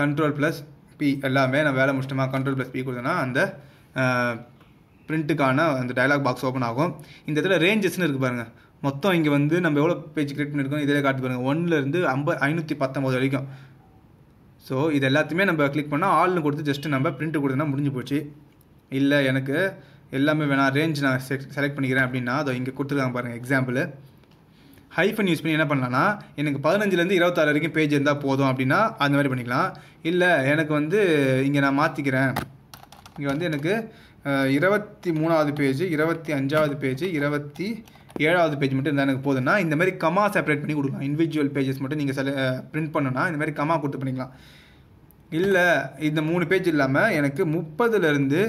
[SPEAKER 1] கண்ட்ரோல் ப்ளஸ் பி எல்லாமே நான் வேலை முடிச்சிட்டோமா கண்ட்ரோல் ப்ளஸ் பி கொடுத்தோன்னா அந்த பிரிண்ட்டுக்கான அந்த டைலாக் பாக்ஸ் ஓப்பன் ஆகும் இந்த இடத்துல ரேஞ்சஸ்னு இருக்குது பாருங்கள் மொத்தம் இங்கே வந்து நம்ம எவ்வளோ பேஜ் கிரியேட் பண்ணியிருக்கோம் இதில் காட்டு பாருங்கள் ஒன்லேருந்து ஐம்ப ஐநூற்றி பத்தொம்போது வரைக்கும் ஸோ இது எல்லாத்தையுமே நம்ம கிளிக் பண்ணால் ஆள்னு கொடுத்து ஜஸ்ட்டு நம்ம பிரிண்ட் கொடுத்தோம்னா முடிஞ்சு போச்சு இல்லை எனக்கு எல்லாமே வேணாம் ரேஞ்ச் நான் செலக்ட் பண்ணிக்கிறேன் அப்படின்னா அதை இங்கே கொடுத்துருக்காங்க பாருங்கள் எக்ஸாம்பிள் ஹைஃபன் யூஸ் பண்ணி என்ன பண்ணலான்னா எனக்கு பதினஞ்சுலேருந்து இருபத்தாறு வரைக்கும் பேஜ் இருந்தால் போதும் அப்படின்னா அந்த மாதிரி பண்ணிக்கலாம் இல்லை எனக்கு வந்து இங்கே நான் மாற்றிக்கிறேன் இங்கே வந்து எனக்கு இருபத்தி மூணாவது பேஜ் இருபத்தி அஞ்சாவது பேஜ் இருபத்தி ஏழாவது பேஜ் மட்டும் இருந்தால் எனக்கு போதுன்னா இந்த மாதிரி கமா செப்பரேட் பண்ணி கொடுக்கலாம் இண்டிவிஜுவல் பேஜஸ் மட்டும் நீங்கள் செல பிரிண்ட் பண்ணணும்னா இந்த மாதிரி கமா கொடுத்து பண்ணிக்கலாம் இல்லை இந்த மூணு பேஜ் இல்லாமல் எனக்கு முப்பதுலேருந்து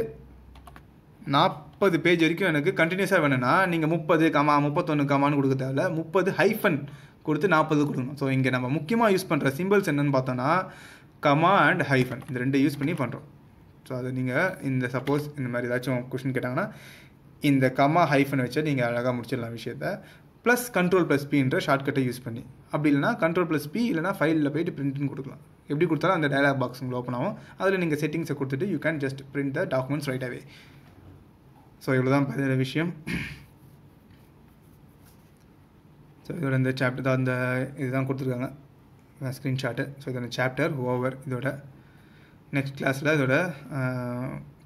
[SPEAKER 1] நாப் முப்பது பேஜ் வரைக்கும் எனக்கு கண்டினியூஸாக வேணும்னா நீங்கள் முப்பது கமா முப்பத்தொன்று கமான்னு கொடுக்க தேவை முப்பது ஹைஃபன் கொடுத்து நாற்பது கொடுக்கணும் ஸோ இங்கே நம்ம முக்கியமாக யூஸ் பண்ணுற சிம்பிள்ஸ் என்னென்னு பார்த்தோன்னா கமா அண்ட் ஹைஃபன் இந்த ரெண்டு யூஸ் பண்ணி பண்ணுறோம் ஸோ அதை நீங்கள் இந்த சப்போஸ் இந்த மாதிரி ஏதாச்சும் கொஷின் கேட்டாங்கன்னா இந்த கமா ஹைஃபன் வச்சு நீங்கள் அழகாக முடிச்சிடலாம் விஷயத்த ப்ளஸ் கண்ட்ரோல் ப்ளஸ் பின்ற ஷார்ட்கட்டை யூஸ் பண்ணி அப்படி இல்லைனா கண்ட்ரோல் ப்ளஸ் பி இல்லைனா ஃபைலில் போயிட்டு பிரிண்ட்னு கொடுக்கலாம் எப்படி கொடுத்தாலும் அந்த டயலாக் பாக்ஸ் உங்களுக்கு ஓப்பன் ஆகும் அதில் நீங்கள் செட்டிங்ஸை கொடுத்துட்டு you can just print the documents right away so இவ்வளோ தான் பதில விஷயம் ஸோ இதோட இந்த சாப்டர் தான் இந்த இதுதான் கொடுத்துருக்காங்க ஸ்க்ரீன்ஷாட்டு ஸோ இதோட சாப்டர் ஓவர் இதோட நெக்ஸ்ட் கிளாஸில் இதோட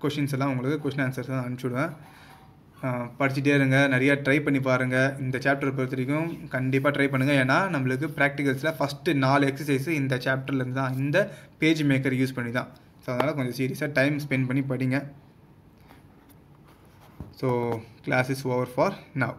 [SPEAKER 1] கொஷின்ஸ் எல்லாம் உங்களுக்கு கொஷின் ஆன்சர்ஸ் தான் அனுப்பிச்சுடுவேன் படிச்சுட்டே இருங்க நிறையா ட்ரை பண்ணி பாருங்கள் இந்த சாப்டர் பொறுத்த வரைக்கும் கண்டிப்பாக ட்ரை பண்ணுங்கள் ஏன்னா நம்மளுக்கு ப்ராக்டிகல்ஸில் ஃபஸ்ட்டு நாலு எக்ஸசைஸு இந்த சாப்டர்லேருந்து தான் இந்த பேஜ் மேக்கர் யூஸ் பண்ணி தான் ஸோ அதனால் கொஞ்சம் சீரியஸாக டைம் ஸ்பெண்ட் பண்ணி படிங்க so class is over for now